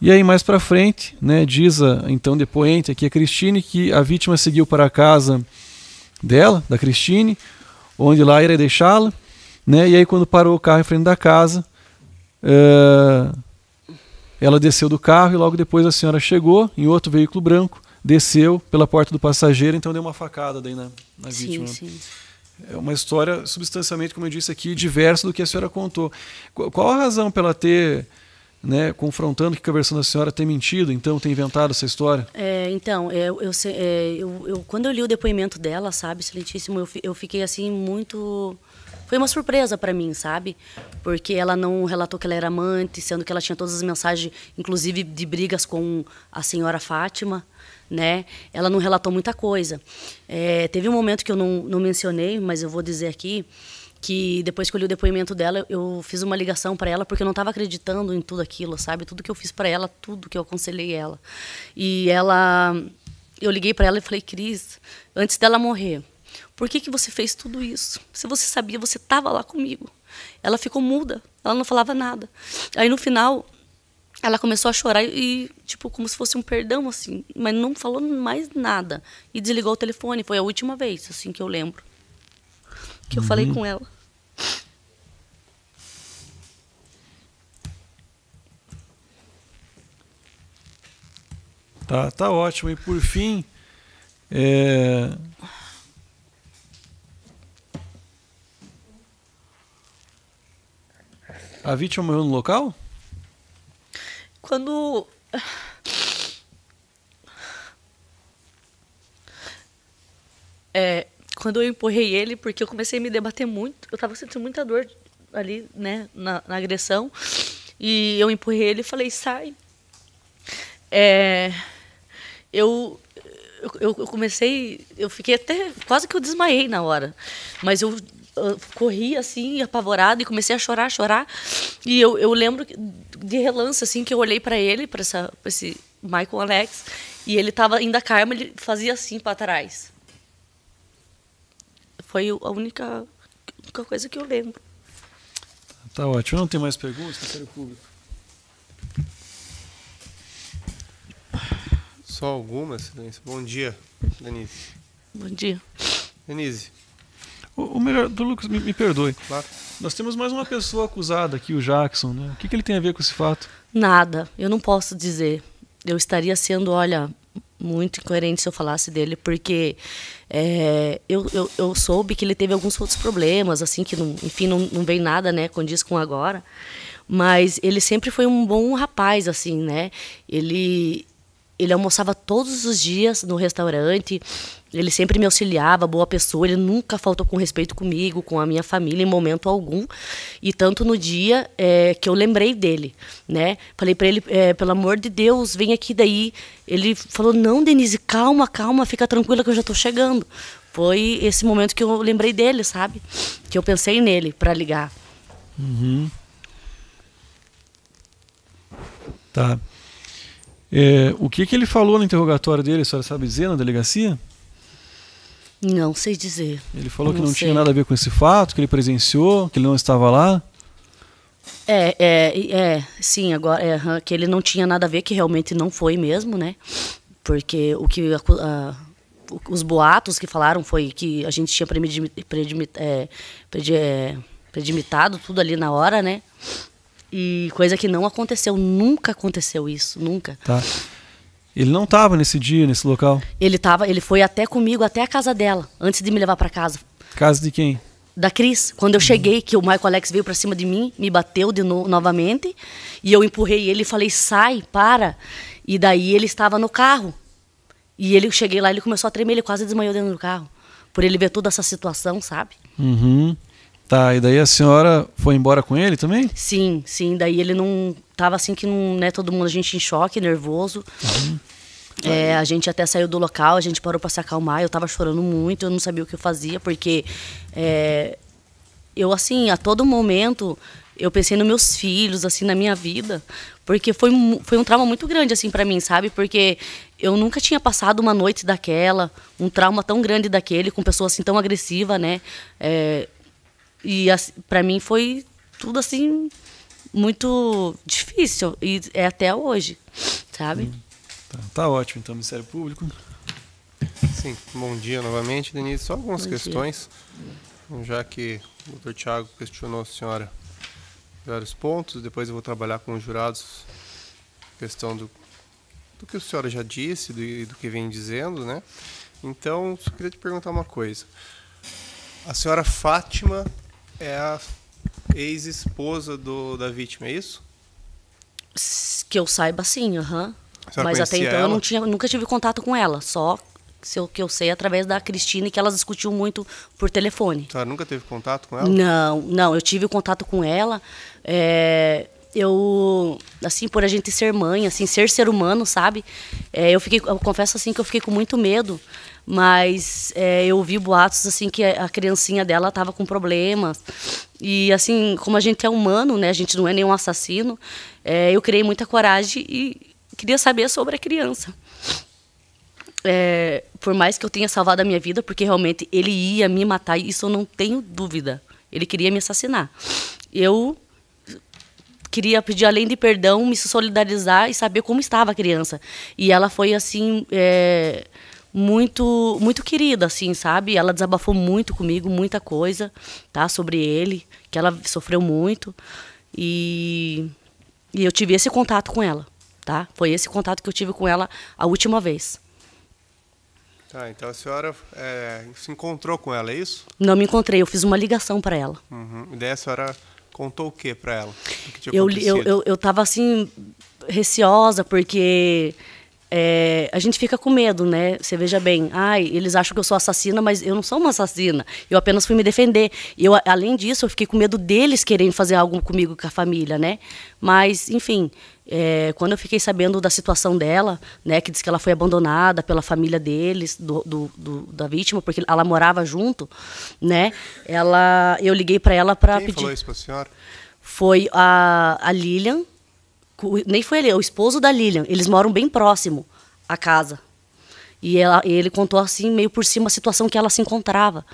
E aí mais para frente, né, diz a então depoente aqui a Cristine que a vítima seguiu para a casa dela, da Cristine, onde lá iria deixá-la, né? E aí quando parou o carro em frente da casa, eh, ela desceu do carro e logo depois a senhora chegou em outro veículo branco, desceu pela porta do passageiro, então deu uma facada daí na, na sim, vítima. Sim. É uma história substancialmente, como eu disse aqui, diversa do que a senhora contou. Qual a razão pela ter né, confrontando que conversando a senhora tem mentido, então tem inventado essa história? É, então, é, eu, eu, é, eu, eu, quando eu li o depoimento dela, sabe, excelentíssimo, eu, eu fiquei assim muito. Foi uma surpresa para mim, sabe? Porque ela não relatou que ela era amante, sendo que ela tinha todas as mensagens, inclusive de brigas com a senhora Fátima, né? Ela não relatou muita coisa. É, teve um momento que eu não, não mencionei, mas eu vou dizer aqui que depois que eu li o depoimento dela, eu fiz uma ligação para ela porque eu não estava acreditando em tudo aquilo, sabe? Tudo que eu fiz para ela, tudo que eu aconselhei ela. E ela eu liguei para ela e falei: "Cris, antes dela morrer, por que que você fez tudo isso? Se você sabia, você estava lá comigo". Ela ficou muda, ela não falava nada. Aí no final, ela começou a chorar e, tipo, como se fosse um perdão, assim. Mas não falou mais nada. E desligou o telefone. Foi a última vez, assim, que eu lembro que eu falei uhum. com ela. Tá, tá ótimo. E por fim, é... a vítima morreu no local? Quando. É, quando eu empurrei ele, porque eu comecei a me debater muito, eu estava sentindo muita dor ali, né, na, na, agressão. E eu empurrei ele e falei, sai. É, eu, eu, eu, comecei, eu fiquei até, quase que eu desmaiei na hora. Mas eu, eu corri assim, apavorado e comecei a chorar, chorar. E eu, eu lembro de relance, assim, que eu olhei para ele, para esse Michael Alex, e ele estava ainda calmo, ele fazia assim para trás. Foi a única, única coisa que eu lembro. Tá ótimo. Não tem mais perguntas, Ministério Público? Só algumas, Denise. Bom dia, Denise. Bom dia. Denise. O, o melhor do Lucas, me, me perdoe. Claro. Nós temos mais uma pessoa acusada aqui, o Jackson. Né? O que, que ele tem a ver com esse fato? Nada. Eu não posso dizer. Eu estaria sendo, olha, muito incoerente se eu falasse dele, porque é, eu, eu, eu, soube que ele teve alguns outros problemas, assim, que não, enfim, não, não vem nada, né, condiz com agora. Mas ele sempre foi um bom rapaz, assim, né? Ele, ele almoçava todos os dias no restaurante, ele sempre me auxiliava, boa pessoa, ele nunca faltou com respeito comigo, com a minha família, em momento algum. E tanto no dia é, que eu lembrei dele, né? Falei para ele, é, pelo amor de Deus, vem aqui daí. Ele falou, não, Denise, calma, calma, fica tranquila que eu já estou chegando. Foi esse momento que eu lembrei dele, sabe? Que eu pensei nele para ligar. Uhum. Tá. É, o que, que ele falou no interrogatório dele? A senhora sabe dizer na delegacia? Não sei dizer. Ele falou não que não sei. tinha nada a ver com esse fato, que ele presenciou, que ele não estava lá? É, é, é sim, agora, é, que ele não tinha nada a ver, que realmente não foi mesmo, né? Porque o que a, a, os boatos que falaram foi que a gente tinha predimit, é, é, predimitado tudo ali na hora, né? E coisa que não aconteceu, nunca aconteceu isso, nunca. Tá. Ele não estava nesse dia, nesse local? Ele tava, ele foi até comigo, até a casa dela, antes de me levar para casa. Casa de quem? Da Cris. Quando eu cheguei, que o Michael Alex veio para cima de mim, me bateu de no, novamente, e eu empurrei ele e falei: "Sai, para". E daí ele estava no carro. E ele eu cheguei lá, ele começou a tremer, ele quase desmaiou dentro do carro, por ele ver toda essa situação, sabe? Uhum. Tá, e daí a senhora foi embora com ele também? Sim, sim. Daí ele não. Tava assim que não, né? Todo mundo, a gente em choque, nervoso. Uhum. É, a gente até saiu do local, a gente parou pra se acalmar. Eu tava chorando muito, eu não sabia o que eu fazia, porque. É, eu, assim, a todo momento, eu pensei nos meus filhos, assim, na minha vida, porque foi, foi um trauma muito grande, assim, para mim, sabe? Porque eu nunca tinha passado uma noite daquela, um trauma tão grande daquele, com pessoa assim tão agressiva, né? É, e assim, para mim foi tudo assim muito difícil e é até hoje, sabe? Hum, tá, tá, ótimo, então, Ministério Público. Sim, bom dia novamente, Denise. Só algumas bom questões, dia. já que o doutor Tiago questionou a senhora vários pontos, depois eu vou trabalhar com os jurados questão do, do que a senhora já disse e do, do que vem dizendo, né? Então, só queria te perguntar uma coisa. A senhora Fátima é a ex-esposa do, da vítima, é isso? Que eu saiba, sim, aham. Uhum. Mas até então ela? eu não tinha, nunca tive contato com ela, só o que eu sei através da Cristina e que elas discutiam muito por telefone. Você nunca teve contato com ela? Não, não, eu tive contato com ela. É, eu, assim, por a gente ser mãe, assim, ser ser humano, sabe? É, eu fiquei, eu confesso assim que eu fiquei com muito medo mas é, eu ouvi boatos assim que a criancinha dela estava com problemas. E assim, como a gente é humano, né? A gente não é nenhum assassino. É, eu criei muita coragem e queria saber sobre a criança. É, por mais que eu tenha salvado a minha vida, porque realmente ele ia me matar, isso eu não tenho dúvida. Ele queria me assassinar. Eu queria pedir além de perdão, me solidarizar e saber como estava a criança. E ela foi assim. É muito muito querida, assim, sabe? Ela desabafou muito comigo, muita coisa, tá? Sobre ele, que ela sofreu muito. E, e eu tive esse contato com ela, tá? Foi esse contato que eu tive com ela a última vez. Tá, então a senhora é, se encontrou com ela, é isso? Não me encontrei, eu fiz uma ligação para ela. Uhum. E daí a senhora contou o que para ela? O que eu, eu, eu, eu tava assim, receosa, porque é, a gente fica com medo, né? Você veja bem, ai, eles acham que eu sou assassina, mas eu não sou uma assassina. Eu apenas fui me defender. Eu, além disso, eu fiquei com medo deles quererem fazer algo comigo com a família, né? Mas, enfim, é, quando eu fiquei sabendo da situação dela, né, que diz que ela foi abandonada pela família deles, do, do, do da vítima, porque ela morava junto, né? Ela, eu liguei para ela para pedir. Quem falou isso para a senhora? Foi a, a Lilian, nem foi ele, é o esposo da Lilian. Eles moram bem próximo à casa. E ela, ele contou assim, meio por cima, a situação que ela se encontrava.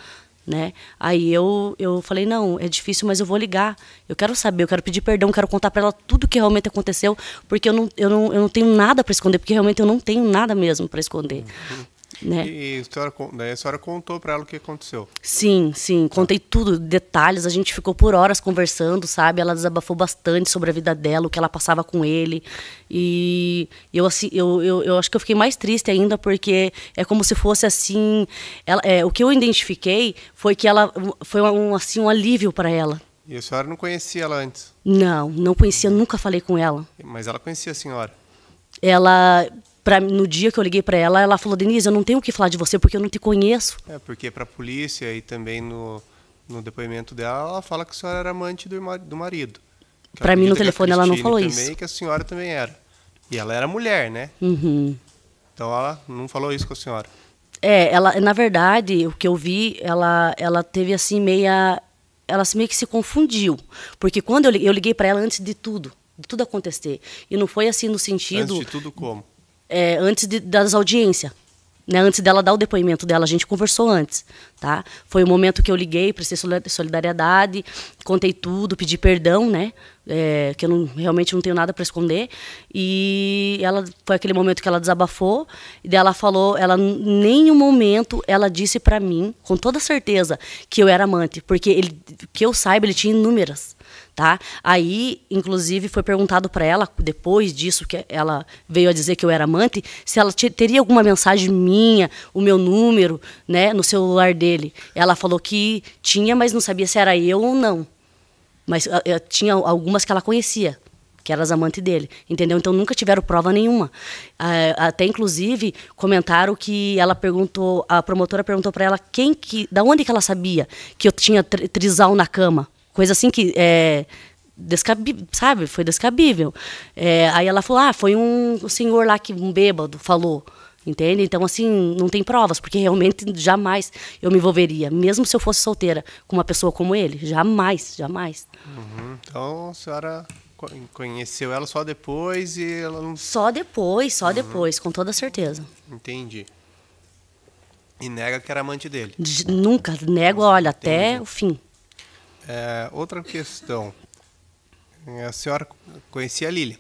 Né? Aí eu, eu falei, não, é difícil, mas eu vou ligar. Eu quero saber, eu quero pedir perdão, quero contar para ela tudo o que realmente aconteceu, porque eu não, eu não, eu não tenho nada para esconder, porque realmente eu não tenho nada mesmo para esconder. Uhum. Né? E a senhora, né, a senhora contou para ela o que aconteceu? Sim, sim, tá. contei tudo, detalhes. A gente ficou por horas conversando, sabe? Ela desabafou bastante sobre a vida dela, o que ela passava com ele. E eu, assim, eu, eu, eu acho que eu fiquei mais triste ainda, porque é como se fosse assim. Ela, é, o que eu identifiquei foi que ela foi um, assim, um alívio para ela. E a senhora não conhecia ela antes? Não, não conhecia, nunca falei com ela. Mas ela conhecia a senhora? Ela pra, no dia que eu liguei para ela, ela falou: Denise, eu não tenho o que falar de você porque eu não te conheço. É, porque para a polícia e também no, no depoimento dela, ela fala que a senhora era amante do, do marido. Para mim, no telefone, ela não falou também, isso. que a senhora também era. E ela era mulher, né? Uhum. Então ela não falou isso com a senhora. É, ela, na verdade, o que eu vi, ela, ela teve assim meia, ela meio que se confundiu, porque quando eu, eu liguei para ela antes de tudo, de tudo acontecer, e não foi assim no sentido. Antes de tudo como? é, antes de, das audiências. Né, antes dela dar o depoimento dela, a gente conversou antes, tá? Foi o momento que eu liguei, prestei solidariedade, contei tudo, pedi perdão, né? É, que eu não, realmente não tenho nada para esconder. E ela foi aquele momento que ela desabafou e ela falou, ela nenhum momento ela disse para mim, com toda certeza, que eu era amante, porque ele, que eu saiba, ele tinha inúmeras tá? Aí, inclusive, foi perguntado para ela depois disso que ela veio a dizer que eu era amante, se ela teria alguma mensagem minha, o meu número, né, no celular dele. Ela falou que tinha, mas não sabia se era eu ou não. Mas ah, eu, eh, tinha algumas que ela conhecia, que eram as amantes dele, entendeu? Então nunca tiveram prova nenhuma. Ah, até inclusive comentaram que ela perguntou, a promotora perguntou para ela quem que, da onde que ela sabia que eu tinha trisal na cama. Coisa assim que. É, descabível, sabe? Foi descabível. É, aí ela falou: ah, foi um, senhor lá que um bêbado falou. Entende? Então, assim, não tem provas, porque realmente jamais eu me envolveria, mesmo se eu fosse solteira, com uma pessoa como ele. Jamais, jamais. Uhum. Então, a senhora conheceu ela só depois e ela não. Só depois, só uhum. depois, com toda certeza. Entendi. E nega que era amante dele. De, nunca, nego, olha, Entendi. até o fim. É, outra questão. A senhora conhecia a Lília?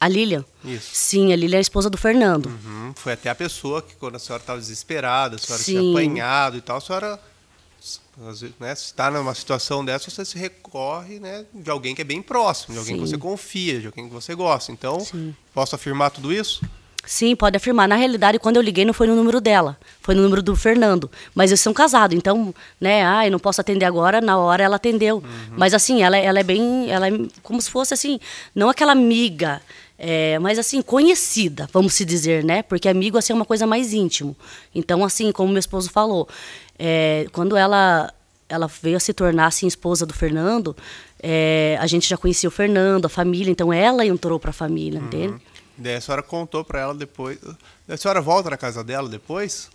A Lília Isso. Sim, a Lília é a esposa do Fernando. Uhum. Foi até a pessoa que, quando a senhora estava desesperada, a senhora Sim. tinha apanhado e tal, a senhora. Né, se está numa situação dessa, você se recorre né, de alguém que é bem próximo, de alguém Sim. que você confia, de alguém que você gosta. Então, Sim. posso afirmar tudo isso? Sim, pode afirmar. Na realidade, quando eu liguei, não foi no número dela, foi no número do Fernando. Mas eles são casados, então, né? Ah, eu não posso atender agora. Na hora ela atendeu. Uhum. Mas assim, ela, ela é bem, ela é como se fosse assim, não aquela amiga, é, mas assim conhecida, vamos se dizer, né? Porque amigo assim é uma coisa mais íntimo. Então, assim, como meu esposo falou, é, quando ela ela veio a se tornar assim esposa do Fernando, é, a gente já conhecia o Fernando, a família. Então, ela entrou para a família, uhum. entende? Daí a senhora contou para ela depois. A senhora volta na casa dela depois?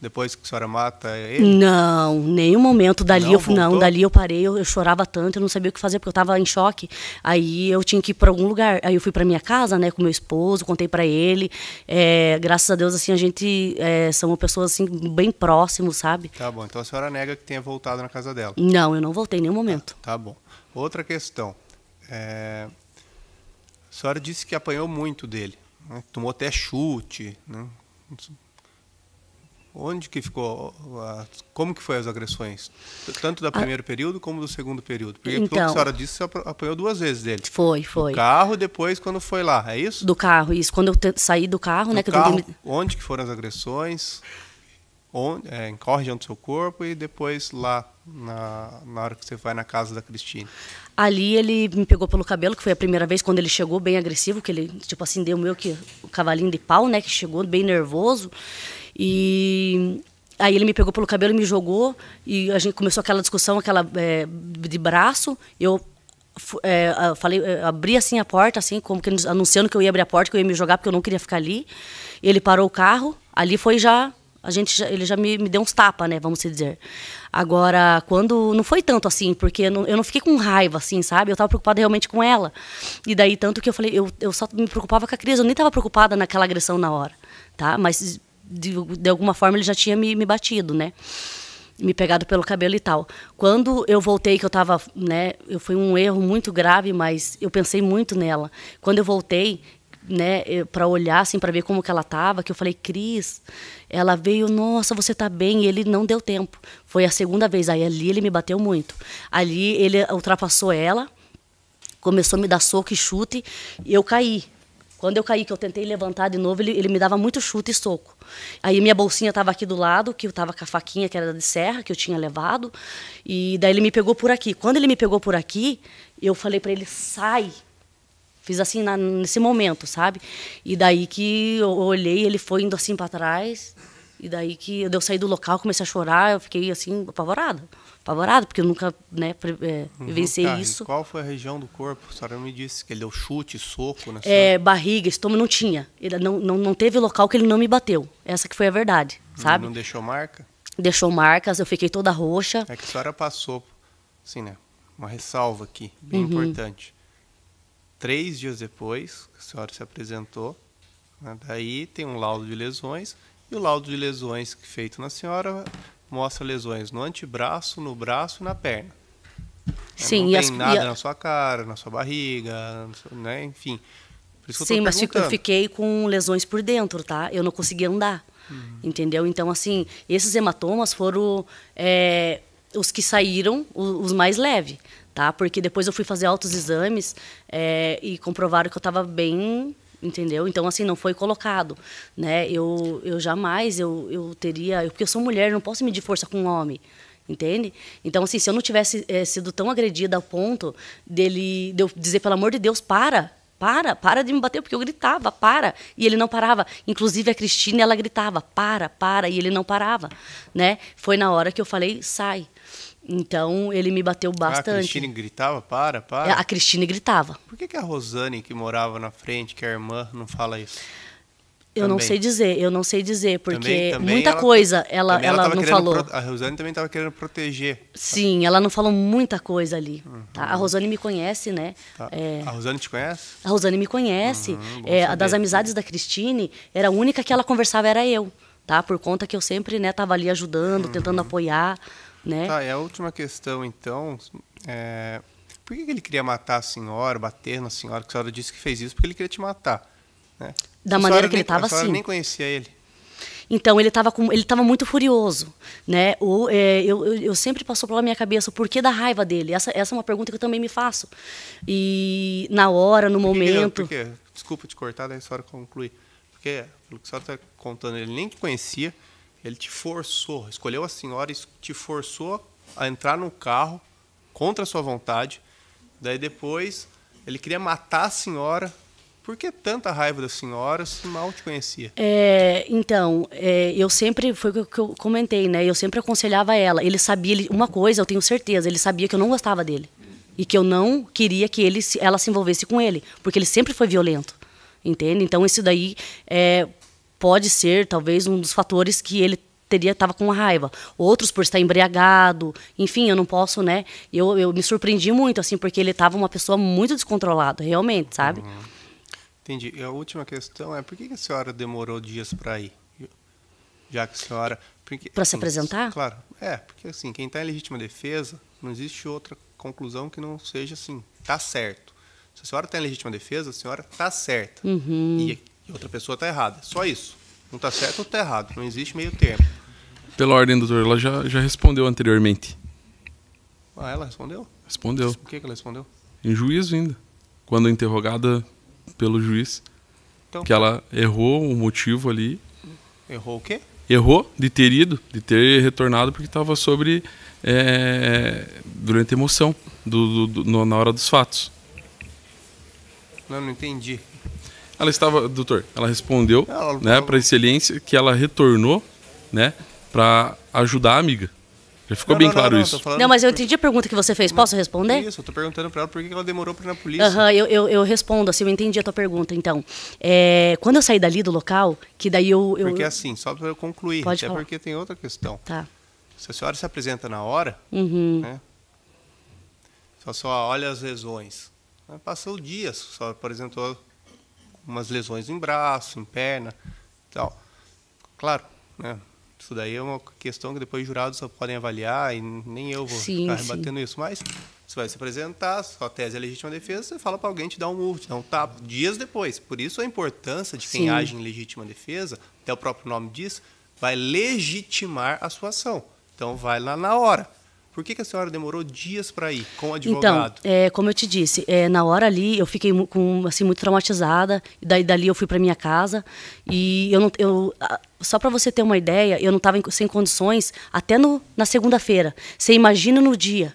Depois que a senhora mata ele? Não, nenhum momento. Dali não, eu não, dali eu parei, eu, eu, chorava tanto, eu não sabia o que fazer, porque eu estava em choque. Aí eu tinha que ir para algum lugar. Aí eu fui para minha casa, né, com meu esposo, contei para ele. É, graças a Deus, assim, a gente é, são pessoas assim, bem próximos, sabe? Tá bom, então a senhora nega que tenha voltado na casa dela. Não, eu não voltei em nenhum momento. Tá, tá bom. Outra questão. É, senhora disse que apanhou muito dele, né? tomou até chute. Né? Onde que ficou? A, como que foi as agressões? Tanto do primeiro a... período como do segundo período? Porque então, pelo que a então. senhora disse, você apanhou duas vezes dele. Foi, foi. Do carro depois quando foi lá, é isso? Do carro, isso. Quando eu saí do carro, do né? Carro, eu... Onde que foram as agressões? onde, é, em qual região do seu corpo e depois lá na, na hora que você vai na casa da Cristina. Ali ele me pegou pelo cabelo, que foi a primeira vez quando ele chegou bem agressivo, que ele tipo assim deu meu que o cavalinho de pau, né, que chegou bem nervoso. E aí ele me pegou pelo cabelo, me jogou e a gente começou aquela discussão, aquela é, de braço. Eu é, falei, é, abri assim a porta, assim, como que anunciando que eu ia abrir a porta, que eu ia me jogar porque eu não queria ficar ali. Ele parou o carro. Ali foi já a gente ele já me, me deu uns tapas, né? Vamos dizer. Agora, quando. Não foi tanto assim, porque eu não, eu não, fiquei com raiva, assim, sabe? Eu tava preocupada realmente com ela. E daí, tanto que eu falei, eu, eu só me preocupava com a crise, eu nem tava preocupada naquela agressão na hora, tá? Mas de, de alguma forma ele já tinha me, me batido, né? me pegado pelo cabelo e tal. Quando eu voltei, que eu tava, né, eu foi um erro muito grave, mas eu pensei muito nela. Quando eu voltei, né, eh, para olhar assim, para ver como que ela tava, que eu falei: "Cris, ela veio, nossa, você tá bem". E ele não deu tempo. Foi a segunda vez aí ali ele me bateu muito. Ali ele ultrapassou ela, começou a me dar soco e chute, e eu caí. Quando eu caí, que eu tentei levantar de novo, ele, ele me dava muito chute e soco. Aí minha bolsinha estava aqui do lado, que eu estava com a faquinha que era de serra, que eu tinha levado. E daí ele me pegou por aqui. Quando ele me pegou por aqui, eu falei para ele: sai, Fiz assim na, nesse momento, sabe? E daí que eu olhei, ele foi indo assim para trás. E daí que eu saí do local, comecei a chorar, eu fiquei assim apavorada. Apavorada, porque eu nunca, né, é, uhum, tá, isso. qual foi a região do corpo? A senhora me disse que ele deu chute, soco, né? É, barriga, estômago não tinha. Ele não, não, não teve local que ele não me bateu. Essa que foi a verdade, sabe? Não, não deixou marca? Deixou marcas, eu fiquei toda roxa. É que a senhora passou, assim, né? Uma ressalva aqui, bem uhum. importante três dias depois que a senhora se apresentou. Né? Daí tem um laudo de lesões, e o laudo de lesões feito na senhora mostra lesões no antebraço, no braço e na perna. Né? Sim, não tem as, nada a... na sua cara, na sua barriga, né? enfim. Sim, mas eu fiquei com lesões por dentro, tá? Eu não conseguia andar, uhum. entendeu? Então, assim, esses hematomas foram é, os que saíram, os mais leves tá? Porque depois eu fui fazer altos exames é, e comprovaram que eu estava bem entendeu? Então, assim, não foi colocado, né? Eu, eu jamais, eu, eu teria... Eu, porque eu sou mulher, não posso medir força com um homem, entende? Então, assim, se eu não tivesse é, sido tão agredida ao ponto dele, de eu dizer, pelo amor de Deus, para, para, para de me bater, porque eu gritava, para, e ele não parava. Inclusive, a Cristina, ela gritava, para, para, e ele não parava, né? Foi na hora que eu falei, sai. Então ele me bateu bastante. Ah, a Cristine gritava, para, para. É, a Cristine gritava. Por que, que a Rosane, que morava na frente, que é a irmã, não fala isso? Eu também. não sei dizer, eu não sei dizer, porque também, também muita ela, coisa ela, ela, ela não falou. Pro, a Rosane também estava querendo proteger. Sim, ela não falou muita coisa ali. Uhum. Tá? A Rosane me conhece, né? Tá. É... A Rosane te conhece? A Rosane me conhece. Uhum, é, a das amizades da Cristine, era a única que ela conversava era eu, tá? Por conta que eu sempre né, ali ajudando, uhum. tentando apoiar. Tá, né? Tá, e a última questão, então, é... por que ele queria matar a senhora, bater na senhora, que a senhora disse que fez isso? Porque ele queria te matar. Né? Da maneira que ele estava, assim A senhora assim. nem conhecia ele. Então ele estava ele muito furioso, né? O, é, eu, eu, sempre passou pela minha cabeça o porquê da raiva dele. Essa, essa é uma pergunta que eu também me faço. E na hora, no por momento. Que, por quê? Desculpa te cortar, daí a senhora conclui. Porque, pelo que a senhora está contando, ele nem conhecia, ele te forçou, escolheu a senhora e te forçou a entrar no carro contra a sua vontade. Daí depois ele queria matar a senhora. Por que tanta raiva da senhora se mal te conhecia? É, então, é, eu sempre, foi o que eu comentei, né? Eu sempre aconselhava ela. Ele sabia, ele, uma coisa eu tenho certeza, ele sabia que eu não gostava dele. E que eu não queria que ele, ela se envolvesse com ele. Porque ele sempre foi violento entende? Então isso daí é, pode ser talvez um dos fatores que ele teria estava com raiva. Outros por estar embriagado, enfim, eu não posso, né? Eu, eu me surpreendi muito assim porque ele estava uma pessoa muito descontrolada, realmente, sabe? Uhum. Entendi. E a última questão é por que a senhora demorou dias para ir? Já que a senhora para se assim, apresentar? Claro. É, porque assim, quem está em legítima defesa, não existe outra conclusão que não seja assim, tá certo. Se a senhora está em legítima defesa, a senhora tá certa. Uhum. E e outra pessoa está errada. É só isso. Não está certo ou está errado. Não existe meio termo. Pela ordem, doutor, ela já, já respondeu anteriormente. Ah, ela respondeu? Respondeu. O que, que ela respondeu? Em juízo ainda. Quando interrogada pelo juiz. Então, que ela errou o motivo ali. Errou o quê? Errou de ter ido, de ter retornado, porque estava sobre. É, durante a emoção, do, do, do, na hora dos fatos. Não, não entendi. Ela estava, doutor, ela respondeu, ela, né, para excelência que ela retornou, né, para ajudar a amiga. Já ficou não, bem não, claro não, isso. Não, mas eu entendi a pergunta que você fez. Posso responder? Isso, eu tô perguntando para ela por que ela demorou para ir na polícia. Aham, uhum, eu, eu, eu, respondo, assim, eu entendi a tua pergunta. Então, é, quando eu saí dali do local, que daí eu. eu... Porque assim, só para eu concluir, Pode até porque tem outra questão. Tá. Se a senhora se apresenta na hora, uhum. né? só olha as lesões. Passou dias, só apresentou umas lesões em braço, em perna tal. Claro, né? Isso daí é uma questão que depois os jurados podem avaliar e nem eu vou sim, ficar rebatendo sim. isso. Mas você vai se apresentar, sua tese é legítima defesa, você fala para alguém te dar um murro, te dar um tapa, dias depois. Por isso a importância de quem sim. age em legítima defesa, até o próprio nome diz, vai legitimar a sua ação. Então vai lá na hora. Por que, que a senhora demorou dias para ir com o então, advogado? Então, é, como eu te disse, é, na hora ali eu fiquei com, assim, muito traumatizada. E daí dali eu fui para minha casa e eu não, eu, só para você ter uma ideia, eu não estava sem condições até no, na segunda-feira. Você imagina no dia.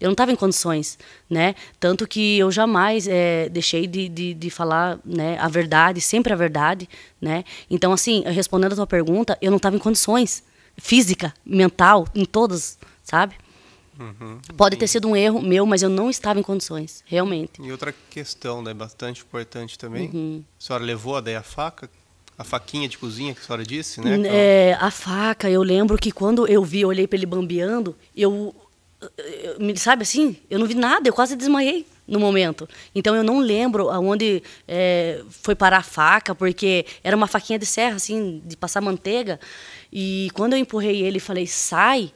Eu não estava em condições, né? Tanto que eu jamais é, deixei de, de, de, falar né, a verdade, sempre a verdade, né? Então, assim, respondendo a tua pergunta, eu não estava em condições física, mental, em todas, sabe? Uhum. Pode ter sido um erro meu, mas eu não estava em condições, realmente. E outra questão, né, bastante importante também. Uhum. A senhora levou daí a faca, a faquinha de cozinha que a senhora disse, né? É, a faca, eu lembro que quando eu vi, eu olhei para ele bambeando, eu, eu, sabe assim, eu não vi nada, eu quase desmaiei no momento. Então eu não lembro aonde é, foi parar a faca, porque era uma faquinha de serra, assim, de passar manteiga. E quando eu empurrei ele e falei, sai,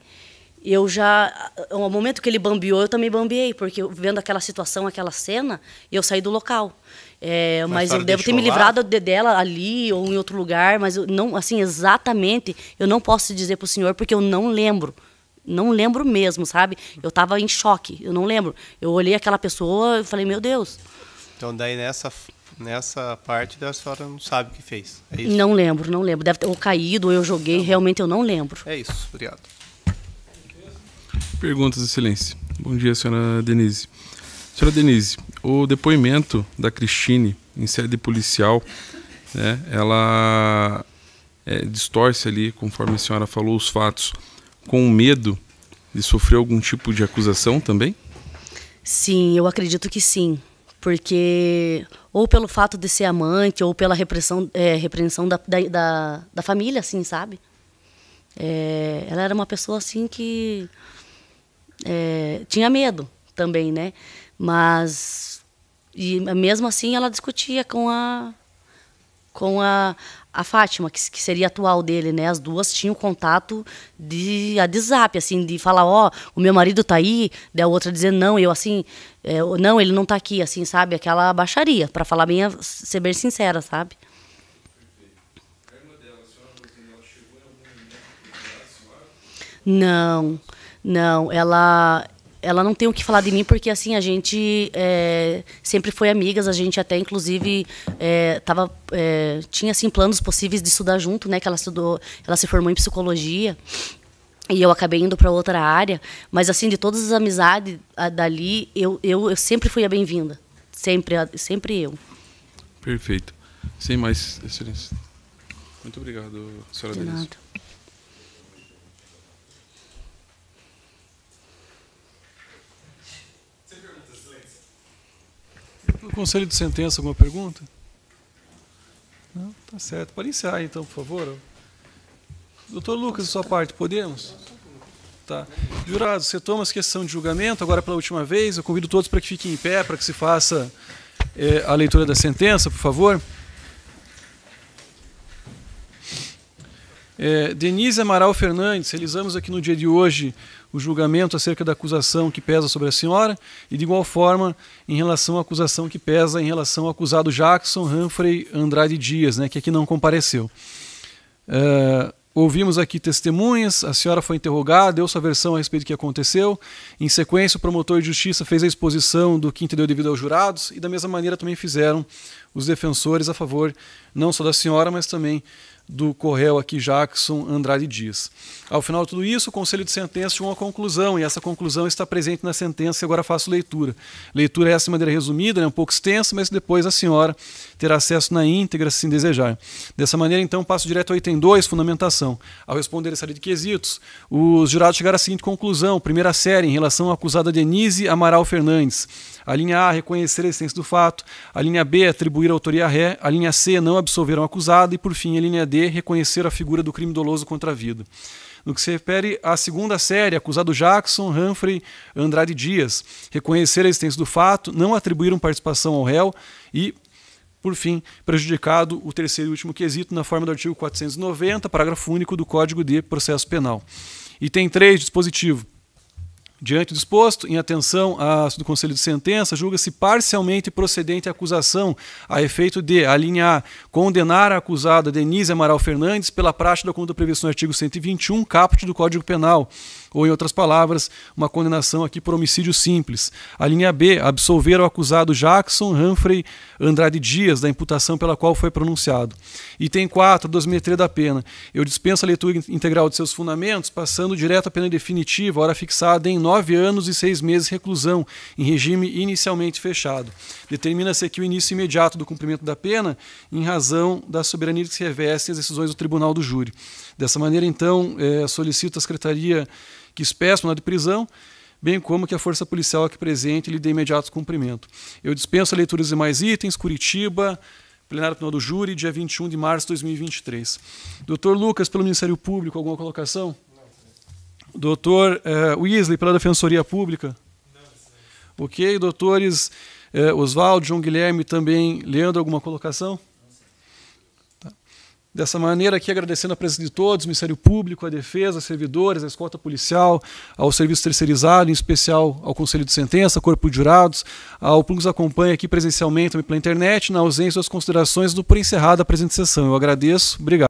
eu já ao momento que ele bambiou eu também bambeei porque vendo aquela situação aquela cena eu saí do local é, mas, eu devo ter me livrado dela ali ou em outro lugar mas eu não assim exatamente eu não posso dizer para o senhor porque eu não lembro não lembro mesmo sabe eu estava em choque eu não lembro eu olhei aquela pessoa e falei meu deus então daí nessa nessa parte da senhora não sabe o que fez é não lembro não lembro deve ter ou caído ou eu joguei não. Tá realmente eu não lembro é isso obrigado Perguntas, Excelência. Bom dia, senhora Denise. Senhora Denise, o depoimento da Cristine em sede policial, né, ela é, distorce ali, conforme a senhora falou, os fatos, com medo de sofrer algum tipo de acusação também? Sim, eu acredito que sim. Porque, ou pelo fato de ser amante, ou pela repressão, é, repreensão da, da, da, família, assim, sabe? É, ela era uma pessoa assim que é, tinha medo também, né? Mas e mesmo assim ela discutia com a com a, a Fátima, que, que seria atual dele, né? As duas tinham contato de WhatsApp, assim, de falar, ó, oh, o meu marido tá aí, da outra dizer não, eu assim, é, não, ele não tá aqui, assim, sabe? Aquela baixaria, para falar bem, ser bem sincera, sabe? Não. Não, ela ela não tem o que falar de mim porque assim a gente é, sempre foi amigas a gente até inclusive é, tava, é, tinha assim planos possíveis de estudar junto né que ela estudou ela se formou em psicologia e eu acabei indo para outra área mas assim de todas as amizades a, dali eu, eu, eu sempre fui a bem-vinda sempre sempre eu perfeito sem mais excelência muito obrigado senhora de Denise. Conselho de sentença, alguma pergunta? Não? Tá certo. Para iniciar, então, por favor. Doutor Lucas, de sua parte, podemos? Tá. Jurados, você toma as questão de julgamento, agora pela última vez. Eu convido todos para que fiquem em pé, para que se faça eh, a leitura da sentença, por favor. É, Denise Amaral Fernandes, realizamos aqui no dia de hoje o julgamento acerca da acusação que pesa sobre a senhora e, de igual forma, em relação à acusação que pesa em relação ao acusado Jackson Humphrey Andrade Dias, né, que aqui não compareceu. É, ouvimos aqui testemunhas, a senhora foi interrogada, deu sua versão a respeito do que aconteceu. Em sequência, o promotor de justiça fez a exposição do que entendeu devido aos jurados e, da mesma maneira, também fizeram os defensores a favor não só da senhora, mas também do Correu aqui Jackson Andrade Dias. Ao final de tudo isso, o Conselho de Sentença chegou a uma conclusão, e essa conclusão está presente na sentença agora faço leitura. Leitura essa de maneira resumida, né, um pouco extensa, mas depois a senhora terá acesso na íntegra, se desejar. Dessa maneira, então, passo direto ao item 2, fundamentação. Ao responder essa série de quesitos, os jurados chegaram à seguinte conclusão, primeira série, em relação à acusada Denise Amaral Fernandes a linha A, reconhecer a existência do fato. A linha B, atribuir a autoria à ré. A linha C, não absolver um acusado. E, por fim, a linha D, reconhecer a figura do crime doloso contra a vida. No que se refere à segunda série, acusado Jackson, Humphrey, Andrade Dias, reconhecer a existência do fato, não atribuíram participação ao réu e por fim, prejudicado o terceiro e último quesito na forma do artigo 490, parágrafo único do Código de Processo Penal. Item 3, dispositivo. Diante do disposto, em atenção à do Conselho de Sentença, julga-se parcialmente procedente a acusação, a efeito de, a linha A, condenar a acusada Denise Amaral Fernandes pela prática da conduta prevista no artigo 121, caput do Código Penal ou, em outras palavras, uma condenação aqui por homicídio simples. A linha B, absolver o acusado Jackson Humphrey Andrade Dias da imputação pela qual foi pronunciado. Item 4, 2003 da pena. Eu dispenso a leitura integral de seus fundamentos, passando direto à pena definitiva, hora fixada em nove anos e seis meses reclusão, em regime inicialmente fechado. Determina-se aqui o início imediato do cumprimento da pena, em razão da soberania que se reveste às decisões do Tribunal do Júri. Dessa maneira, então, eh, solicito à Secretaria que expressa mandado de prisão, bem como que a força policial aqui presente lhe dê imediato cumprimento. Eu dispenso a leitura de mais itens, Curitiba, plenário final do júri, dia 21 de março de 2023. Doutor Lucas, pelo Ministério Público, alguma colocação? Não. Doutor eh, Weasley, pela Defensoria Pública? Não. Ok, doutores eh, Oswaldo, João Guilherme, também, Leandro, alguma colocação? Dessa maneira, aqui agradecendo a presença de todos, o Ministério Público, a Defesa, servidores, a escolta policial, ao serviço terceirizado, em especial ao Conselho de Sentença, Corpo de Jurados, ao público que nos acompanha aqui presencialmente também pela internet, na ausência das considerações do por encerrada a presente sessão. Eu agradeço, obrigado.